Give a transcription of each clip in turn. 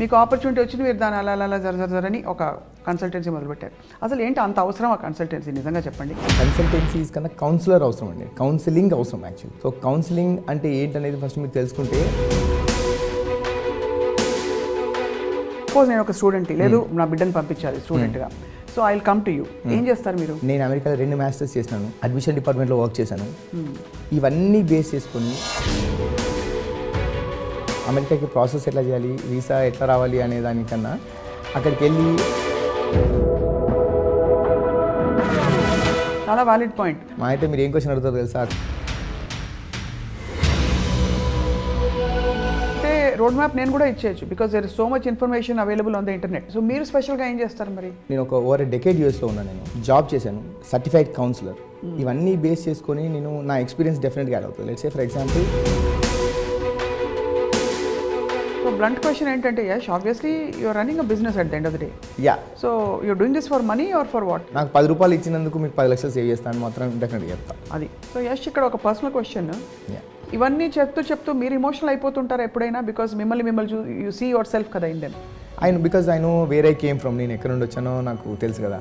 మీకు ఆపర్చునిటీ వచ్చింది మీరు దాని అలా అలా జర జర అని ఒక కన్సల్టెన్సీ మొదలుపెట్టారు అసలు ఏంటి అంత అవసరం ఆ కన్సల్టెన్సీ నిజంగా చెప్పండి కన్సల్టెన్సీస్ కన్నా కౌన్సిలర్ అవసరం అండి కౌన్సిలింగ్ అవసరం యాక్చువల్ సో కౌన్సిలింగ్ అంటే ఏంటనేది ఫస్ట్ మీరు తెలుసుకుంటే సపోజ్ నేను ఒక స్టూడెంట్ లేదు hmm. నా బిడ్డను పంపించాలి స్టూడెంట్గా so I come to you ఏం చేస్తారు మీరు నేను అమెరికాలో రెండు మాస్టర్స్ చేసినాను అడ్మిషన్ డిపార్ట్మెంట్లో వర్క్ చేశాను hmm. ఇవన్నీ బేస్ చేసుకుని అమెరికాకి ప్రాసెస్ ఎట్లా చేయాలి వీసా ఎట్లా రావాలి అనే దానికన్నా అక్కడికి వెళ్ళి చాలా వ్యాలిడ్ పాయింట్ మా అయితే మీరు ఏం క్వశ్చన్ అడుగుతారు తెలుసా రోడ్ మ్యాప్ నేను కూడా ఇచ్చేయచ్చు because there so much information available on the internet so మీరు స్పెషల్గా ఏం చేస్తారు మరి నేను ఒక ఓవర్ డెకేడ్ యూఎస్లో ఉన్నాను నేను జాబ్ చేశాను సర్టిఫైడ్ కౌన్సిలర్ hmm. ఇవన్నీ బేస్ చేసుకొని నేను నా ఎక్స్పీరియన్స్ డెఫినెట్గా యాడ్ అవుతుంది let's for example so blunt question ఏంటంటే Yash obviously you're running a business at the end of the day yeah so you're doing this for money or for what నాకు పది రూపాయలు ఇచ్చినందుకు మీకు పది లక్షలు సేవ్ చేస్తాను మాత్రం డెఫినెట్గా చెప్తాను అది సో యష్ ఇక్కడ ఒక పర్సనల్ క్వశ్చన్ ఇవన్నీ చెప్తూ చెప్తూ మీరు ఇమోషనల్ అయిపోతుంటారు ఎప్పుడైనా బికాస్ మిమ్మల్ని మిమ్మల్ని యూ సీ యువర్ సెల్ఫ్ కదా ఇండియన్ దెమ్ ఆయన బికాస్ ఐ నో వేరే కేమ్ ఫ్రమ్ నేను ఎక్కడ నుండి వచ్చానో నాకు తెలుసు కదా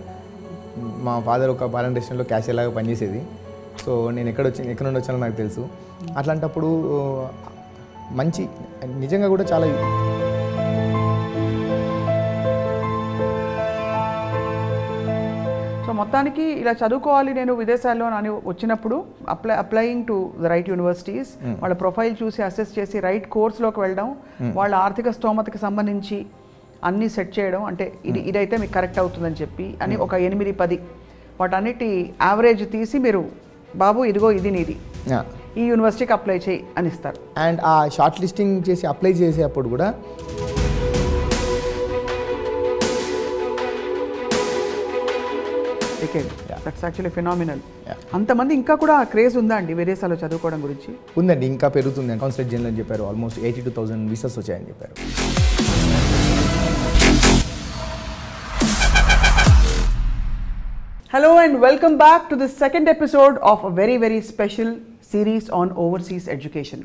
మా ఫాదర్ ఒక పాలన స్టేషన్లో క్యాషియర్ లాగా పనిచేసేది సో నేను ఎక్కడ వచ్చి ఎక్కడ నుండి వచ్చానో నాకు తెలుసు అట్లాంటప్పుడు మంచి నిజంగా కూడా చాలా మొత్తానికి ఇలా చదువుకోవాలి నేను విదేశాల్లో అని వచ్చినప్పుడు apply applying to the right universities వాళ్ళ ప్రొఫైల్ చూసి అసెస్ చేసి రైట్ కోర్స్లోకి వెళ్ళడం hmm. వాళ్ళ ఆర్థిక స్తోమతకి సంబంధించి అన్నీ సెట్ చేయడం అంటే ఇది hmm. ఇదైతే మీకు కరెక్ట్ అవుతుందని చెప్పి అని hmm. ఒక ఎనిమిది పది వాటన్నిటి యావరేజ్ తీసి మీరు బాబు ఇదిగో ఇది నీది ఈ యూనివర్సిటీకి అప్లై చేయి అని ఇస్తారు అండ్ ఆ షార్ట్ లిస్టింగ్ చేసి అప్లై చేసేటప్పుడు కూడా దట్స్ యాక్చువల్లీ ఫినామినల్ అంతమంది ఇంకా కూడా క్రేజ్ ఉందా అండి విదేశాల్లో చదువుకోవడం గురించి ఉందండి ఇంకా పెరుగుతుంది కౌన్సిలర్ జనరల్ అని చెప్పారు almost eighty two thousand visas వచ్చాయని చెప్పారు hello and welcome back to the second episode of very very special series on overseas education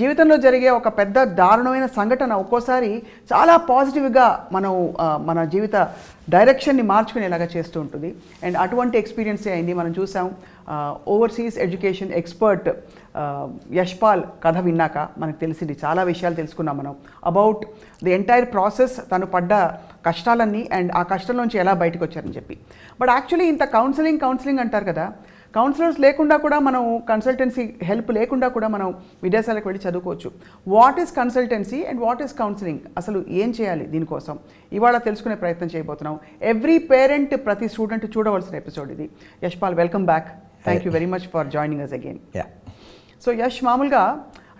జీవితంలో జరిగే ఒక పెద్ద దారుణమైన సంఘటన ఒక్కోసారి చాలా పాజిటివ్గా మనం మన జీవిత డైరెక్షన్ని మార్చుకునేలాగా చేస్తూ ఉంటుంది అండ్ అటువంటి ఎక్స్పీరియన్సే అయింది మనం చూసాం ఓవర్సీస్ ఎడ్యుకేషన్ ఎక్స్పర్ట్ యష్పాల్ కథ విన్నాక మనకు తెలిసింది చాలా విషయాలు తెలుసుకున్నాం మనం అబౌట్ ది ఎంటైర్ ప్రాసెస్ తను పడ్డ కష్టాలన్నీ అండ్ ఆ కష్టం నుంచి ఎలా బయటకు వచ్చారని చెప్పి బట్ యాక్చువల్లీ ఇంత కౌన్సిలింగ్ కౌన్సిలింగ్ అంటారు కదా కౌన్సిలర్స్ లేకుండా కూడా మనం కన్సల్టెన్సీ హెల్ప్ లేకుండా కూడా మనం విదేశాలకు వెళ్ళి చదువుకోవచ్చు what is consultancy and what is counselling అసలు ఏం చేయాలి దీనికోసం ఇవాళ తెలుసుకునే ప్రయత్నం చేయబోతున్నాం ఎవ్రీ పేరెంట్ ప్రతి స్టూడెంట్ చూడవలసిన ఎపిసోడ్ ఇది Yashpal welcome back thank you very much for joining us again so Yash మామూలుగా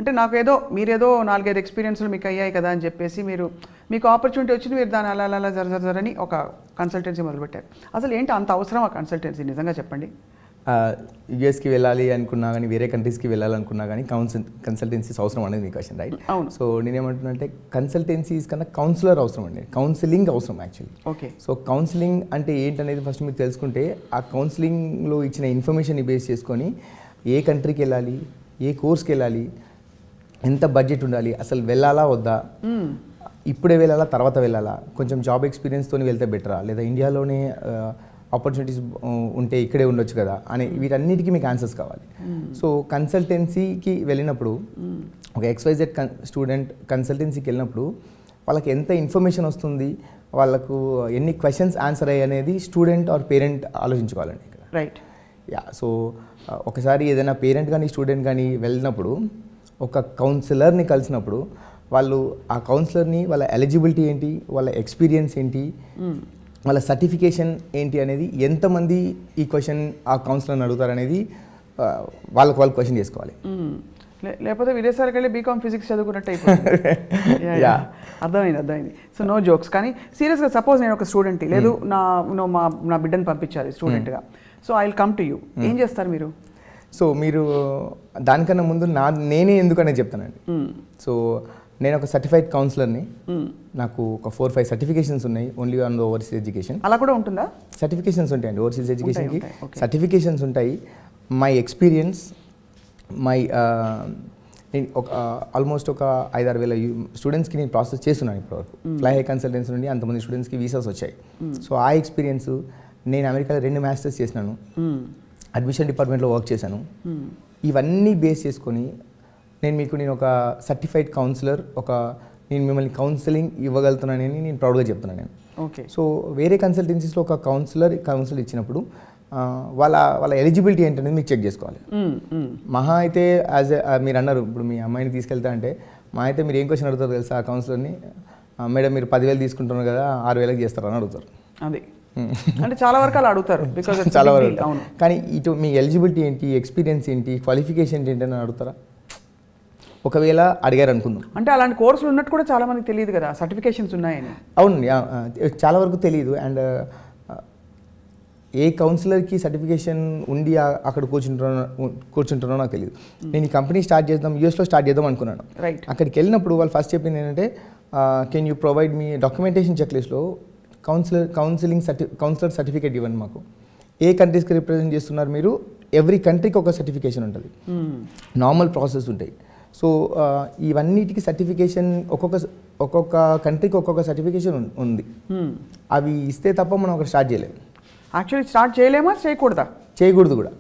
అంటే నాకు మీరు మీరేదో నాలుగైదు ఎక్స్పీరియన్స్లు మీకు అయ్యాయి కదా అని చెప్పేసి మీరు మీకు ఆపర్చునిటీ వచ్చింది మీరు దాని అలా అలా జర జరని ఒక కన్సల్టెన్సీ మొదలుపెట్టారు అసలు ఏంటి అంత అవసరం ఆ కన్సల్టెన్సీ నిజంగా చెప్పండి యుఎస్కి వెళ్ళాలి అనుకున్నా కానీ వేరే కంట్రీస్కి వెళ్ళాలనుకున్నా కానీ కౌన్సిల్ కన్సల్టెన్సీస్ అవసరం అనేది మీకు క్వశ్చన్ రైట్ అవును సో నేనేమంటున్నా అంటే కన్సల్టెన్సీస్ కన్నా కౌన్సిలర్ అవసరం అండి కౌన్సిలింగ్ అవసరం యాక్చువల్లీ ఓకే సో కౌన్సిలింగ్ అంటే ఏంటనేది ఫస్ట్ మీరు తెలుసుకుంటే ఆ కౌన్సిలింగ్లో ఇచ్చిన ఇన్ఫర్మేషన్ బేస్ చేసుకొని ఏ కంట్రీకి వెళ్ళాలి ఏ కోర్స్కి వెళ్ళాలి ఎంత బడ్జెట్ ఉండాలి అసలు వెళ్ళాలా వద్దా ఇప్పుడే వెళ్ళాలా తర్వాత వెళ్ళాలా కొంచెం జాబ్ ఎక్స్పీరియన్స్తో వెళ్తే బెటరా లేదా ఇండియాలోనే ఆపర్చునిటీస్ uh, ఉంటే ఇక్కడే ఉండొచ్చు కదా అని hmm. వీటన్నిటికీ మీకు ఆన్సర్స్ కావాలి సో hmm. కన్సల్టెన్సీకి వెళ్ళినప్పుడు hmm. ఒక ఎక్స్వైజెడ్ కన్ స్టూడెంట్ కన్సల్టెన్సీకి వెళ్ళినప్పుడు వాళ్ళకి ఎంత ఇన్ఫర్మేషన్ వస్తుంది వాళ్ళకు ఎన్ని క్వశ్చన్స్ ఆన్సర్ అయ్యి అనేది స్టూడెంట్ ఆర్ పేరెంట్ ఆలోచించుకోవాలండి ఇక్కడ రైట్ యా సో ఒకసారి ఏదైనా పేరెంట్ కానీ స్టూడెంట్ కానీ వెళ్ళినప్పుడు ఒక కౌన్సిలర్ని కలిసినప్పుడు వాళ్ళు ఆ కౌన్సిలర్ని వాళ్ళ ఎలిజిబిలిటీ ఏంటి వాళ్ళ ఎక్స్పీరియన్స్ ఏంటి వాళ్ళ సర్టిఫికేషన్ ఏంటి అనేది ఎంతమంది ఈ క్వశ్చన్ ఆ కౌన్సిలర్ని అడుగుతారనేది వాళ్ళకి వాళ్ళు క్వశ్చన్ చేసుకోవాలి లేకపోతే విదేశాలకు వెళ్ళి బీకామ్ ఫిజిక్స్ చదువుకున్నట్టు అయిపోయింది యా అర్థమైంది అర్థమైంది సో నో జోక్స్ కానీ సీరియస్గా సపోజ్ నేను ఒక స్టూడెంట్ లేదు నా మా నా బిడ్డను పంపించాలి స్టూడెంట్గా so I will come to you ఏం చేస్తారు మీరు సో మీరు దానికన్నా ముందు నా నేనే ఎందుకనే చెప్తానండి సో నేను ఒక సర్టిఫైడ్ కౌన్సిలర్ని నాకు ఒక ఫోర్ ఫైవ్ సర్టిఫికేషన్స్ ఉన్నాయి ఓన్లీ ఆన్ ఓవర్సీస్ ఎడ్యుకేషన్ అలా కూడా ఉంటుందా సర్టిఫికేషన్స్ ఉంటాయండి ఓవర్సీస్ ఎడ్యుకేషన్కి సర్టిఫికేషన్స్ ఉంటాయి మై ఎక్స్పీరియన్స్ మై నేను ఒక ఆల్మోస్ట్ uh, ఒక ఐదారు వేల స్టూడెంట్స్కి నేను ప్రాసెస్ చేస్తున్నాను ఇప్పటివరకు ఫ్లై హై కన్సల్టెన్స్ నుండి అంతమంది స్టూడెంట్స్కి వీసాస్ వచ్చాయి సో ఆ ఎక్స్పీరియన్స్ నేను అమెరికాలో రెండు మాస్టర్స్ చేసినాను అడ్మిషన్ డిపార్ట్మెంట్లో వర్క్ చేశాను ఇవన్నీ బేస్ చేసుకొని నేను మీకు నేను ఒక సర్టిఫైడ్ కౌన్సిలర్ ఒక నేను మిమ్మల్ని కౌన్సిలింగ్ ఇవ్వగలుగుతున్నానని నేను ప్రౌడ్గా చెప్తున్నాను నేను ఓకే సో వేరే కన్సల్టెన్సీస్లో ఒక కౌన్సిలర్ కౌన్సిల్ ఇచ్చినప్పుడు వాళ్ళ వాళ్ళ ఎలిజిబిలిటీ ఏంటనేది మీకు చెక్ చేసుకోవాలి hmm, hmm. మహా అయితే యాజ్ మీరు అన్నారు ఇప్పుడు మీ అమ్మాయిని తీసుకెళ్తా అంటే మా అయితే మీరు ఏం క్వశ్చన్ అడుగుతారు తెలుసా ఆ కౌన్సిలర్ని మేడం మీరు పదివేలు తీసుకుంటున్నారు కదా ఆరు వేలకు చేస్తారు అని అడుగుతారు అదే hmm. అంటే చాలా వరకు అలా అడుగుతారు బికాజ్ చాలా వరకు కానీ ఇటు మీ ఎలిజిబిలిటీ ఏంటి ఎక్స్పీరియన్స్ ఏంటి క్వాలిఫికేషన్ ఏంటి అని అడుగుతారా ఒకవేళ అడిగారు అనుకుందాం అంటే అలాంటి కోర్సులు ఉన్నట్టు కూడా చాలా మందికి తెలియదు కదా సర్టిఫికేషన్స్ ఉన్నాయని అవునండి చాలా వరకు తెలియదు అండ్ ఏ కౌన్సిలర్కి సర్టిఫికేషన్ ఉండి అక్కడ కూర్చుంటున్నా కూర్చుంటున్నా నాకు తెలియదు నేను ఈ కంపెనీ స్టార్ట్ చేద్దాం యూఎస్లో స్టార్ట్ చేద్దాం అనుకున్నాను రైట్ అక్కడికి వెళ్ళినప్పుడు వాళ్ళు ఫస్ట్ చెప్పింది ఏంటంటే can you provide me documentation చెక్లిస్ట్లో లిస్ట్లో కౌన్సిలర్ కౌన్సిలింగ్ సర్టి కౌన్సిలర్ సర్టిఫికేట్ ఇవ్వండి మాకు ఏ కంట్రీస్కి రిప్రజెంట్ చేస్తున్నారు మీరు ఎవ్రీ కంట్రీకి ఒక సర్టిఫికేషన్ ఉంటుంది నార్మల్ ప్రాసెస్ ఉంటాయి సో uh, ఇవన్నిటికి సర్టిఫికేషన్ ఒక్కొక్క ఒక్కొక్క కంట్రీకి ఒక్కొక్క సర్టిఫికేషన్ ఉంది hmm. అవి ఇస్తే తప్ప మనం అక్కడ స్టార్ట్ చేయలేము యాక్చువల్లీ స్టార్ట్ చేయలేమా చేయకూడదా చేయకూడదు కూడా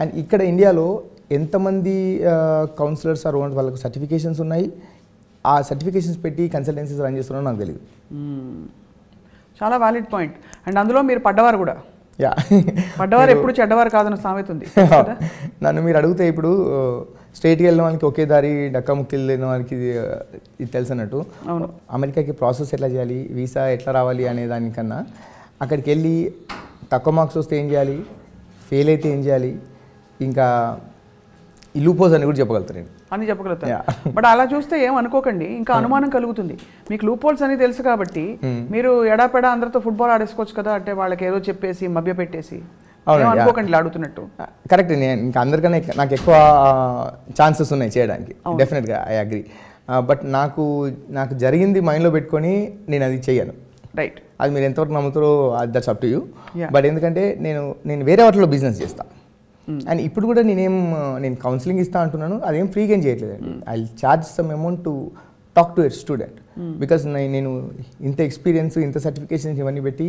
అండ్ hmm. ఇక్కడ ఇండియాలో ఎంతమంది కౌన్సిలర్స్ ఆర్ ఓన్ వాళ్ళకు సర్టిఫికేషన్స్ ఉన్నాయి ఆ సర్టిఫికేషన్స్ పెట్టి కన్సల్టెన్సీస్ రన్ చేస్తున్నారో నాకు తెలియదు hmm. చాలా వ్యాలిడ్ పాయింట్ అండ్ అందులో మీరు పడ్డవారు కూడా యా పడ్డవారు ఎప్పుడు చెడ్డవారు కాదన్న సామెత ఉంది నన్ను మీరు అడిగితే ఇప్పుడు స్టేట్కి వెళ్ళిన వాళ్ళకి ఒకే దారి ముక్కి వెళ్ళిన వాళ్ళకి ఇది తెలుసు అన్నట్టు అమెరికాకి ప్రాసెస్ ఎట్లా చేయాలి వీసా ఎట్లా రావాలి అనే దానికన్నా అక్కడికి వెళ్ళి తక్కువ మార్క్స్ వస్తే ఏం చేయాలి ఫెయిల్ అయితే ఏం చేయాలి ఇంకా ఈ లూపోస్ అని కూడా చెప్పగలుగుతారు నేను అని చెప్పగలుగుతాను బట్ అలా చూస్తే ఏం అనుకోకండి ఇంకా అనుమానం కలుగుతుంది మీకు లూపోల్స్ అని తెలుసు కాబట్టి మీరు ఎడాపెడా అందరితో ఫుట్బాల్ ఆడేసుకోవచ్చు కదా అంటే వాళ్ళకి ఏదో చెప్పేసి మభ్య పెట్టేసి అనుకోకండి అడుగుతున్నట్టు కరెక్ట్ నేను ఇంకా అందరికన్నా నాకు ఎక్కువ ఛాన్సెస్ ఉన్నాయి చేయడానికి డెఫినెట్గా ఐ అగ్రి బట్ నాకు నాకు జరిగింది మైండ్లో పెట్టుకొని నేను అది చేయను రైట్ అది మీరు ఎంతవరకు నమ్ముతారో that's up to you but ఎందుకంటే నేను నేను వేరే వాటిలో బిజినెస్ చేస్తాను అండ్ ఇప్పుడు కూడా నేనేం నేను కౌన్సిలింగ్ ఇస్తా అంటున్నాను అదేం ఫ్రీగా ఏం చేయట్లేదండి I charge some amount to talk to uh student because నేను ఇంత ఎక్స్పీరియన్స్ ఇంత సర్టిఫికేషన్స్ ఇవన్నీ పెట్టి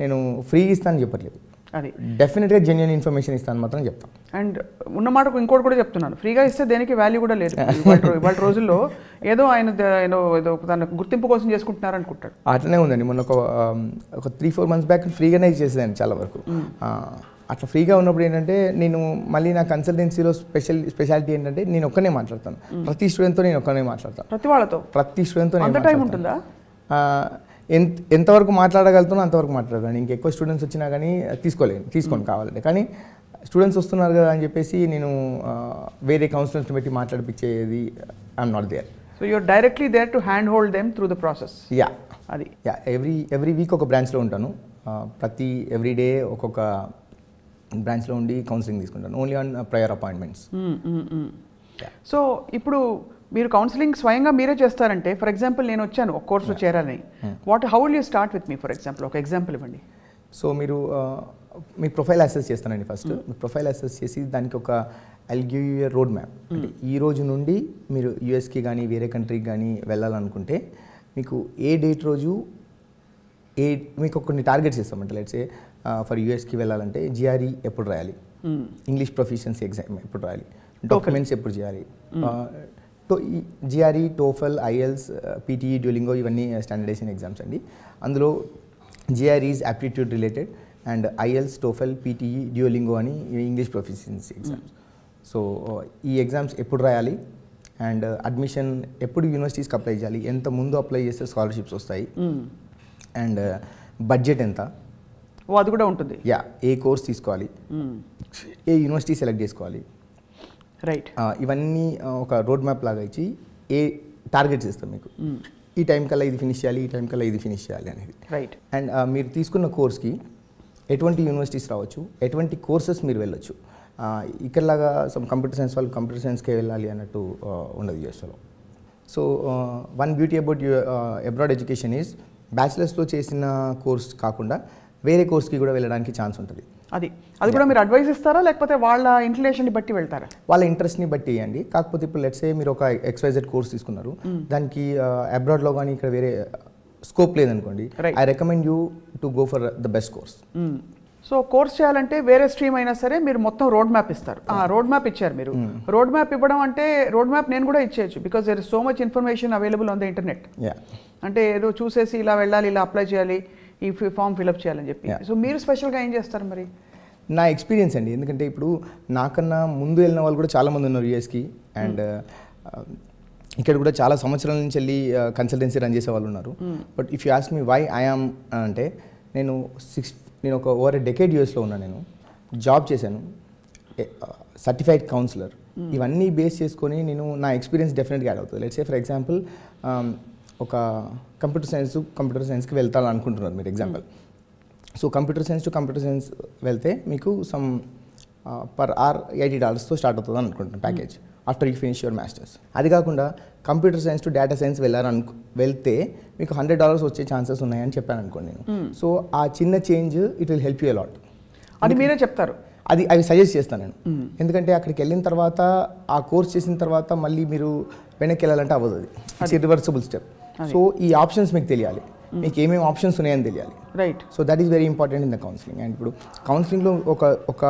నేను ఫ్రీగా ఇస్తానని చెప్పట్లేదు అది డెఫినెట్గా జెన్యున్ ఇన్ఫర్మేషన్ ఇస్తాను మాత్రం చెప్తాం అండ్ ఉన్న మాటకు ఇంకోటి కూడా చెప్తున్నాను ఫ్రీగా ఇస్తే దేనికి వాల్యూ కూడా లేదు ఇవాళ రోజుల్లో ఏదో ఆయన ఏదో ఏదో తన గుర్తింపు కోసం చేసుకుంటున్నారు అనుకుంటాడు అట్లనే ఉందండి మొన్న ఒక ఒక త్రీ ఫోర్ మంత్స్ బ్యాక్ ఫ్రీగానే చేసేదాన్ని చాలా వరకు అట్లా ఫ్రీగా ఉన్నప్పుడు ఏంటంటే నేను మళ్ళీ నా కన్సల్టెన్సీలో స్పెషల్ స్పెషాలిటీ ఏంటంటే నేను ఒక్కనే మాట్లాడతాను ప్రతి స్టూడెంట్తో నేను ఒక్కనే మాట్లాడతాను ప్రతి వాళ్ళతో ప్రతి స్టూడెంట్తో టైం ఉంటుందా ఎంత ఎంతవరకు మాట్లాడగలుగుతున్నా అంతవరకు మాట్లాడగలను ఇంకెక్కువ స్టూడెంట్స్ వచ్చినా కానీ తీసుకోలేను తీసుకొని కావాలంటే కానీ స్టూడెంట్స్ వస్తున్నారు కదా అని చెప్పేసి నేను వేరే కౌన్సిలర్స్ని పెట్టి మాట్లాడిపించేది I'm not there so you're directly there to hand hold them through the process yeah అది యా ఎవ్రీ ఎవ్రీ వీక్ ఒక బ్రాంచ్లో ఉంటాను ప్రతి ఎవ్రీ డే ఒక్కొక్క బ్రాంచ్లో ఉండి కౌన్సిలింగ్ తీసుకుంటాను only on prior appointments so ఇప్పుడు మీరు కౌన్సిలింగ్ స్వయంగా మీరే చేస్తారంటే ఫర్ ఎగ్జాంపుల్ నేను వచ్చాను ఒక కోర్సులో చేరాలని what how will you start with me for example ఒక ఎగ్జాంపుల్ ఇవ్వండి సో మీరు మీ ప్రొఫైల్ అసెస్ చేస్తానండి ఫస్ట్ మీ ప్రొఫైల్ అసెస్ చేసి దానికి ఒక I give you road map ఈ రోజు నుండి మీరు యుఎస్కి కానీ వేరే కంట్రీకి కానీ వెళ్ళాలనుకుంటే మీకు ఏ డేట్ రోజు ఏ మీకు కొన్ని టార్గెట్స్ ఇస్తామంటే ఏ ఫర్ యూఎస్కి వెళ్ళాలంటే జిఆర్ఈ e ఎప్పుడు రాయాలి ఇంగ్లీష్ ప్రొఫిషియన్సీ ఎగ్జామ్ ఎప్పుడు రాయాలి డాక్యుమెంట్స్ ఎప్పుడు చేయాలి hmm. uh, టో GRE TOEFL IELTS PTE Duolingo ఇవన్నీ స్టాండర్డైజేషన్ uh, ఎగ్జామ్స్ అండి అందులో GRE's aptitude related and IELTS TOEFL PTE Duolingo అని ఇంగ్లీష్ ప్రొఫిషియన్సీ ఎగ్జామ్స్ సో ఈ ఎగ్జామ్స్ ఎప్పుడు రాయాలి అండ్ అడ్మిషన్ uh, ఎప్పుడు యూనివర్సిటీస్కి అప్లై చేయాలి ఎంత ముందు అప్లై చేస్తే స్కాలర్షిప్స్ వస్తాయి అండ్ hmm. బడ్జెట్ uh, ఎంత అది కూడా ఉంటుంది యా ఏ కోర్స్ తీసుకోవాలి hmm. ఏ యూనివర్సిటీ సెలెక్ట్ చేసుకోవాలి రైట్ ఇవన్నీ ఒక రోడ్ మ్యాప్ లాగా ఇచ్చి ఏ టార్గెట్ ఇస్తాం మీకు hmm. ఈ టైం కల్లా ఇది ఫినిష్ చేయాలి ఈ టైం కల్లా ఇది ఫినిష్ చేయాలి అనేది రైట్ అండ్ మీరు తీసుకున్న కోర్స్కి ఎటువంటి యూనివర్సిటీస్ రావచ్చు ఎటువంటి కోర్సెస్ మీరు వెళ్ళొచ్చు ఇక్కడలాగా సమ్ కంప్యూటర్ సైన్స్ వాళ్ళు కంప్యూటర్ సైన్స్కే వెళ్ళాలి అన్నట్టు ఉండదు యూఎస్లో so one beauty about abroad education is బ్యాచిలర్స్లో చేసిన కోర్స్ కాకుండా వేరే కోర్స్కి కూడా వెళ్ళడానికి ఛాన్స్ ఉంటుంది అది అది కూడా మీరు అడ్వైస్ ఇస్తారా లేకపోతే వాళ్ళ ఇంక్లినేషన్ని బట్టి వెళ్తారా వాళ్ళ ఇంట్రెస్ట్ని బట్టి ఇవ్వండి కాకపోతే ఇప్పుడు లెట్సే మీరు ఒక ఎక్స్వైజెడ్ కోర్స్ తీసుకున్నారు దానికి అబ్రాడ్లో కానీ ఇక్కడ వేరే స్కోప్ లేదనుకోండి I recommend you to go for the best course so course చేయాలంటే వేరే స్ట్రీమ్ అయినా సరే మీరు మొత్తం రోడ్ మ్యాప్ ఇస్తారు ఆ రోడ్ మ్యాప్ ఇచ్చారు మీరు రోడ్ మ్యాప్ ఇవ్వడం అంటే రోడ్ మ్యాప్ నేను కూడా ఇచ్చేయచ్చు because there is so much information available on the internet అంటే ఏదో చూసేసి ఇలా వెళ్ళాలి ఇలా అప్లై చేయాలి ఈ ఫామ్ ఫిల్అప్ చేయాలని చెప్పి సో మీరు స్పెషల్గా ఏం చేస్తారు మరి నా ఎక్స్పీరియన్స్ అండి ఎందుకంటే ఇప్పుడు నాకన్నా ముందు వెళ్ళిన వాళ్ళు కూడా చాలామంది ఉన్నారు యూఎస్కి అండ్ hmm. ఇక్కడ కూడా చాలా సంవత్సరాల నుంచి వెళ్ళి కన్సల్టెన్సీ రన్ చేసే వాళ్ళు ఉన్నారు but if you ask me why I'm అంటే నేను సిక్స్ నేను ఒక ఓవర్ డెకేడ్ యూఎస్లో ఉన్నాను నేను జాబ్ చేశాను సర్టిఫైడ్ కౌన్సిలర్ hmm. ఇవన్నీ బేస్ చేసుకొని నేను నా ఎక్స్పీరియన్స్ డెఫినెట్గా యాడ్ అవుతుంది లెట్స్ సే ఫర్ ఎగ్జాంపుల్ ఒక కంప్యూటర్ సైన్స్ కంప్యూటర్ సైన్స్కి వెళ్తాను అనుకుంటున్నారు మీరు example so computer science to computer science వెళ్తే మీకు సమ్ పర్ ఆర్ ఎయిటీ డాలర్స్తో స్టార్ట్ అవుతుంది అనుకుంటున్నాను package after you finish your masters అది కాకుండా computer science to data science వెళ్ళారనుకు వెళ్తే మీకు హండ్రెడ్ డాలర్స్ వచ్చే ఛాన్సెస్ ఉన్నాయని చెప్పాను అనుకోండి నేను సో hmm. ఆ చిన్న change it will help you a lot అది మీరే చెప్తారు అది అవి సజెస్ట్ చేస్తాను నేను hmm. ఎందుకంటే అక్కడికి వెళ్ళిన తర్వాత ఆ కోర్స్ చేసిన తర్వాత మళ్ళీ మీరు వెనక్కి వెళ్ళాలంటే అవ్వదు అది ఇట్స్ ఇరివర్సిబుల్ స్టెప్ సో ఈ ఆప్షన్స్ మీకు తెలియాలి మీకు ఏమేమి ఆప్షన్స్ ఉన్నాయని తెలియాలి right so that is very important in the counselling and ఇప్పుడు కౌన్సిలింగ్లో ఒక ఒక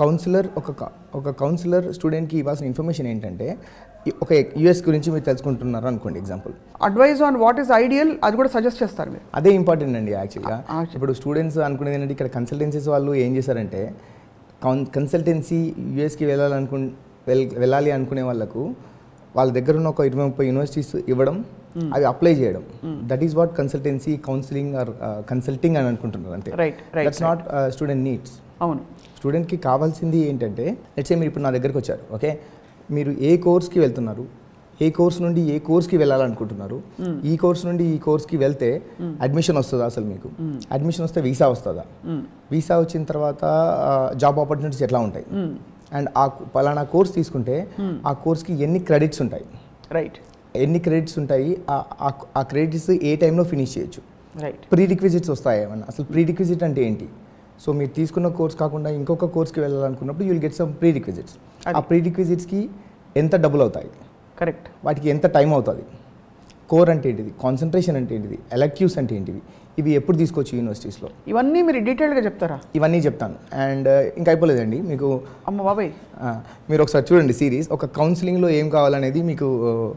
కౌన్సిలర్ ఒక ఒక కౌన్సిలర్ స్టూడెంట్కి ఇవ్వాల్సిన ఇన్ఫర్మేషన్ ఏంటంటే ఒక యూఎస్ గురించి మీరు తెలుసుకుంటున్నారు అనుకోండి example advice on what is ideal అది కూడా సజెస్ట్ చేస్తారు మీరు అదే ఇంపార్టెంట్ అండి యాక్చువల్గా ఇప్పుడు స్టూడెంట్స్ అనుకునేది ఏంటంటే ఇక్కడ కన్సల్టెన్సీస్ వాళ్ళు ఏం చేశారంటే కౌన్ కన్సల్టెన్సీ యూఎస్కి వెళ్ళాలనుకు వెళ్ళాలి అనుకునే వాళ్ళకు వాళ్ళ దగ్గర ఉన్న ఒక ఇరవై ముప్పై యూనివర్సిటీస్ ఇవ్వడం hmm. అవి అప్లై చేయడం that is what consultancy counselling or consulting అని అనుకుంటున్నారు అంటే దట్స్ నాట్ స్టూడెంట్ నీడ్స్ అవును స్టూడెంట్కి కావాల్సింది ఏంటంటే లెట్స్ మీరు ఇప్పుడు నా దగ్గరకు వచ్చారు ఓకే మీరు ఏ కోర్స్కి వెళ్తున్నారు ఏ కోర్స్ నుండి ఏ కోర్స్కి వెళ్ళాలనుకుంటున్నారు hmm. ఈ కోర్స్ నుండి ఈ కోర్స్కి వెళ్తే అడ్మిషన్ hmm. వస్తుందా అసలు మీకు అడ్మిషన్ వస్తే వీసా వస్తుందా వీసా వచ్చిన తర్వాత జాబ్ uh, ఆపర్చునిటీస్ ఎట్లా ఉంటాయి అండ్ ఆ పలానా కోర్స్ తీసుకుంటే hmm. ఆ కోర్స్కి ఎన్ని క్రెడిట్స్ ఉంటాయి రైట్ ఎన్ని క్రెడిట్స్ ఉంటాయి ఆ క్రెడిట్స్ ఏ టైంలో ఫినిష్ చేయొచ్చు రైట్ ప్రీ రిక్విజిట్స్ వస్తాయి ఏమన్నా అసలు ప్రీ రిక్విజిట్ అంటే ఏంటి సో మీరు తీసుకున్న కోర్స్ కాకుండా ఇంకొక కోర్స్కి వెళ్ళాలనుకున్నప్పుడు you'll get some prerequisites ఆ ప్రీ రిక్విజిట్స్కి ఎంత డబ్బులు అవుతాయి కరెక్ట్ వాటికి ఎంత టైం అవుతుంది కోర్ అంటే ఏంటిది కాన్సన్ట్రేషన్ అంటే ఏంటిది ఎలక్యూస్ అంటే ఏంటిది ఇవి ఎప్పుడు తీసుకోవచ్చు యూనివర్సిటీస్లో ఇవన్నీ మీరు డీటెయిల్గా చెప్తారా ఇవన్నీ చెప్తాను అండ్ uh, ఇంకా అయిపోలేదండి మీకు అమ్మ బాబాయ్ మీరు ఒకసారి చూడండి సిరీస్ ఒక కౌన్సిలింగ్లో ఏం కావాలనేది uh, um,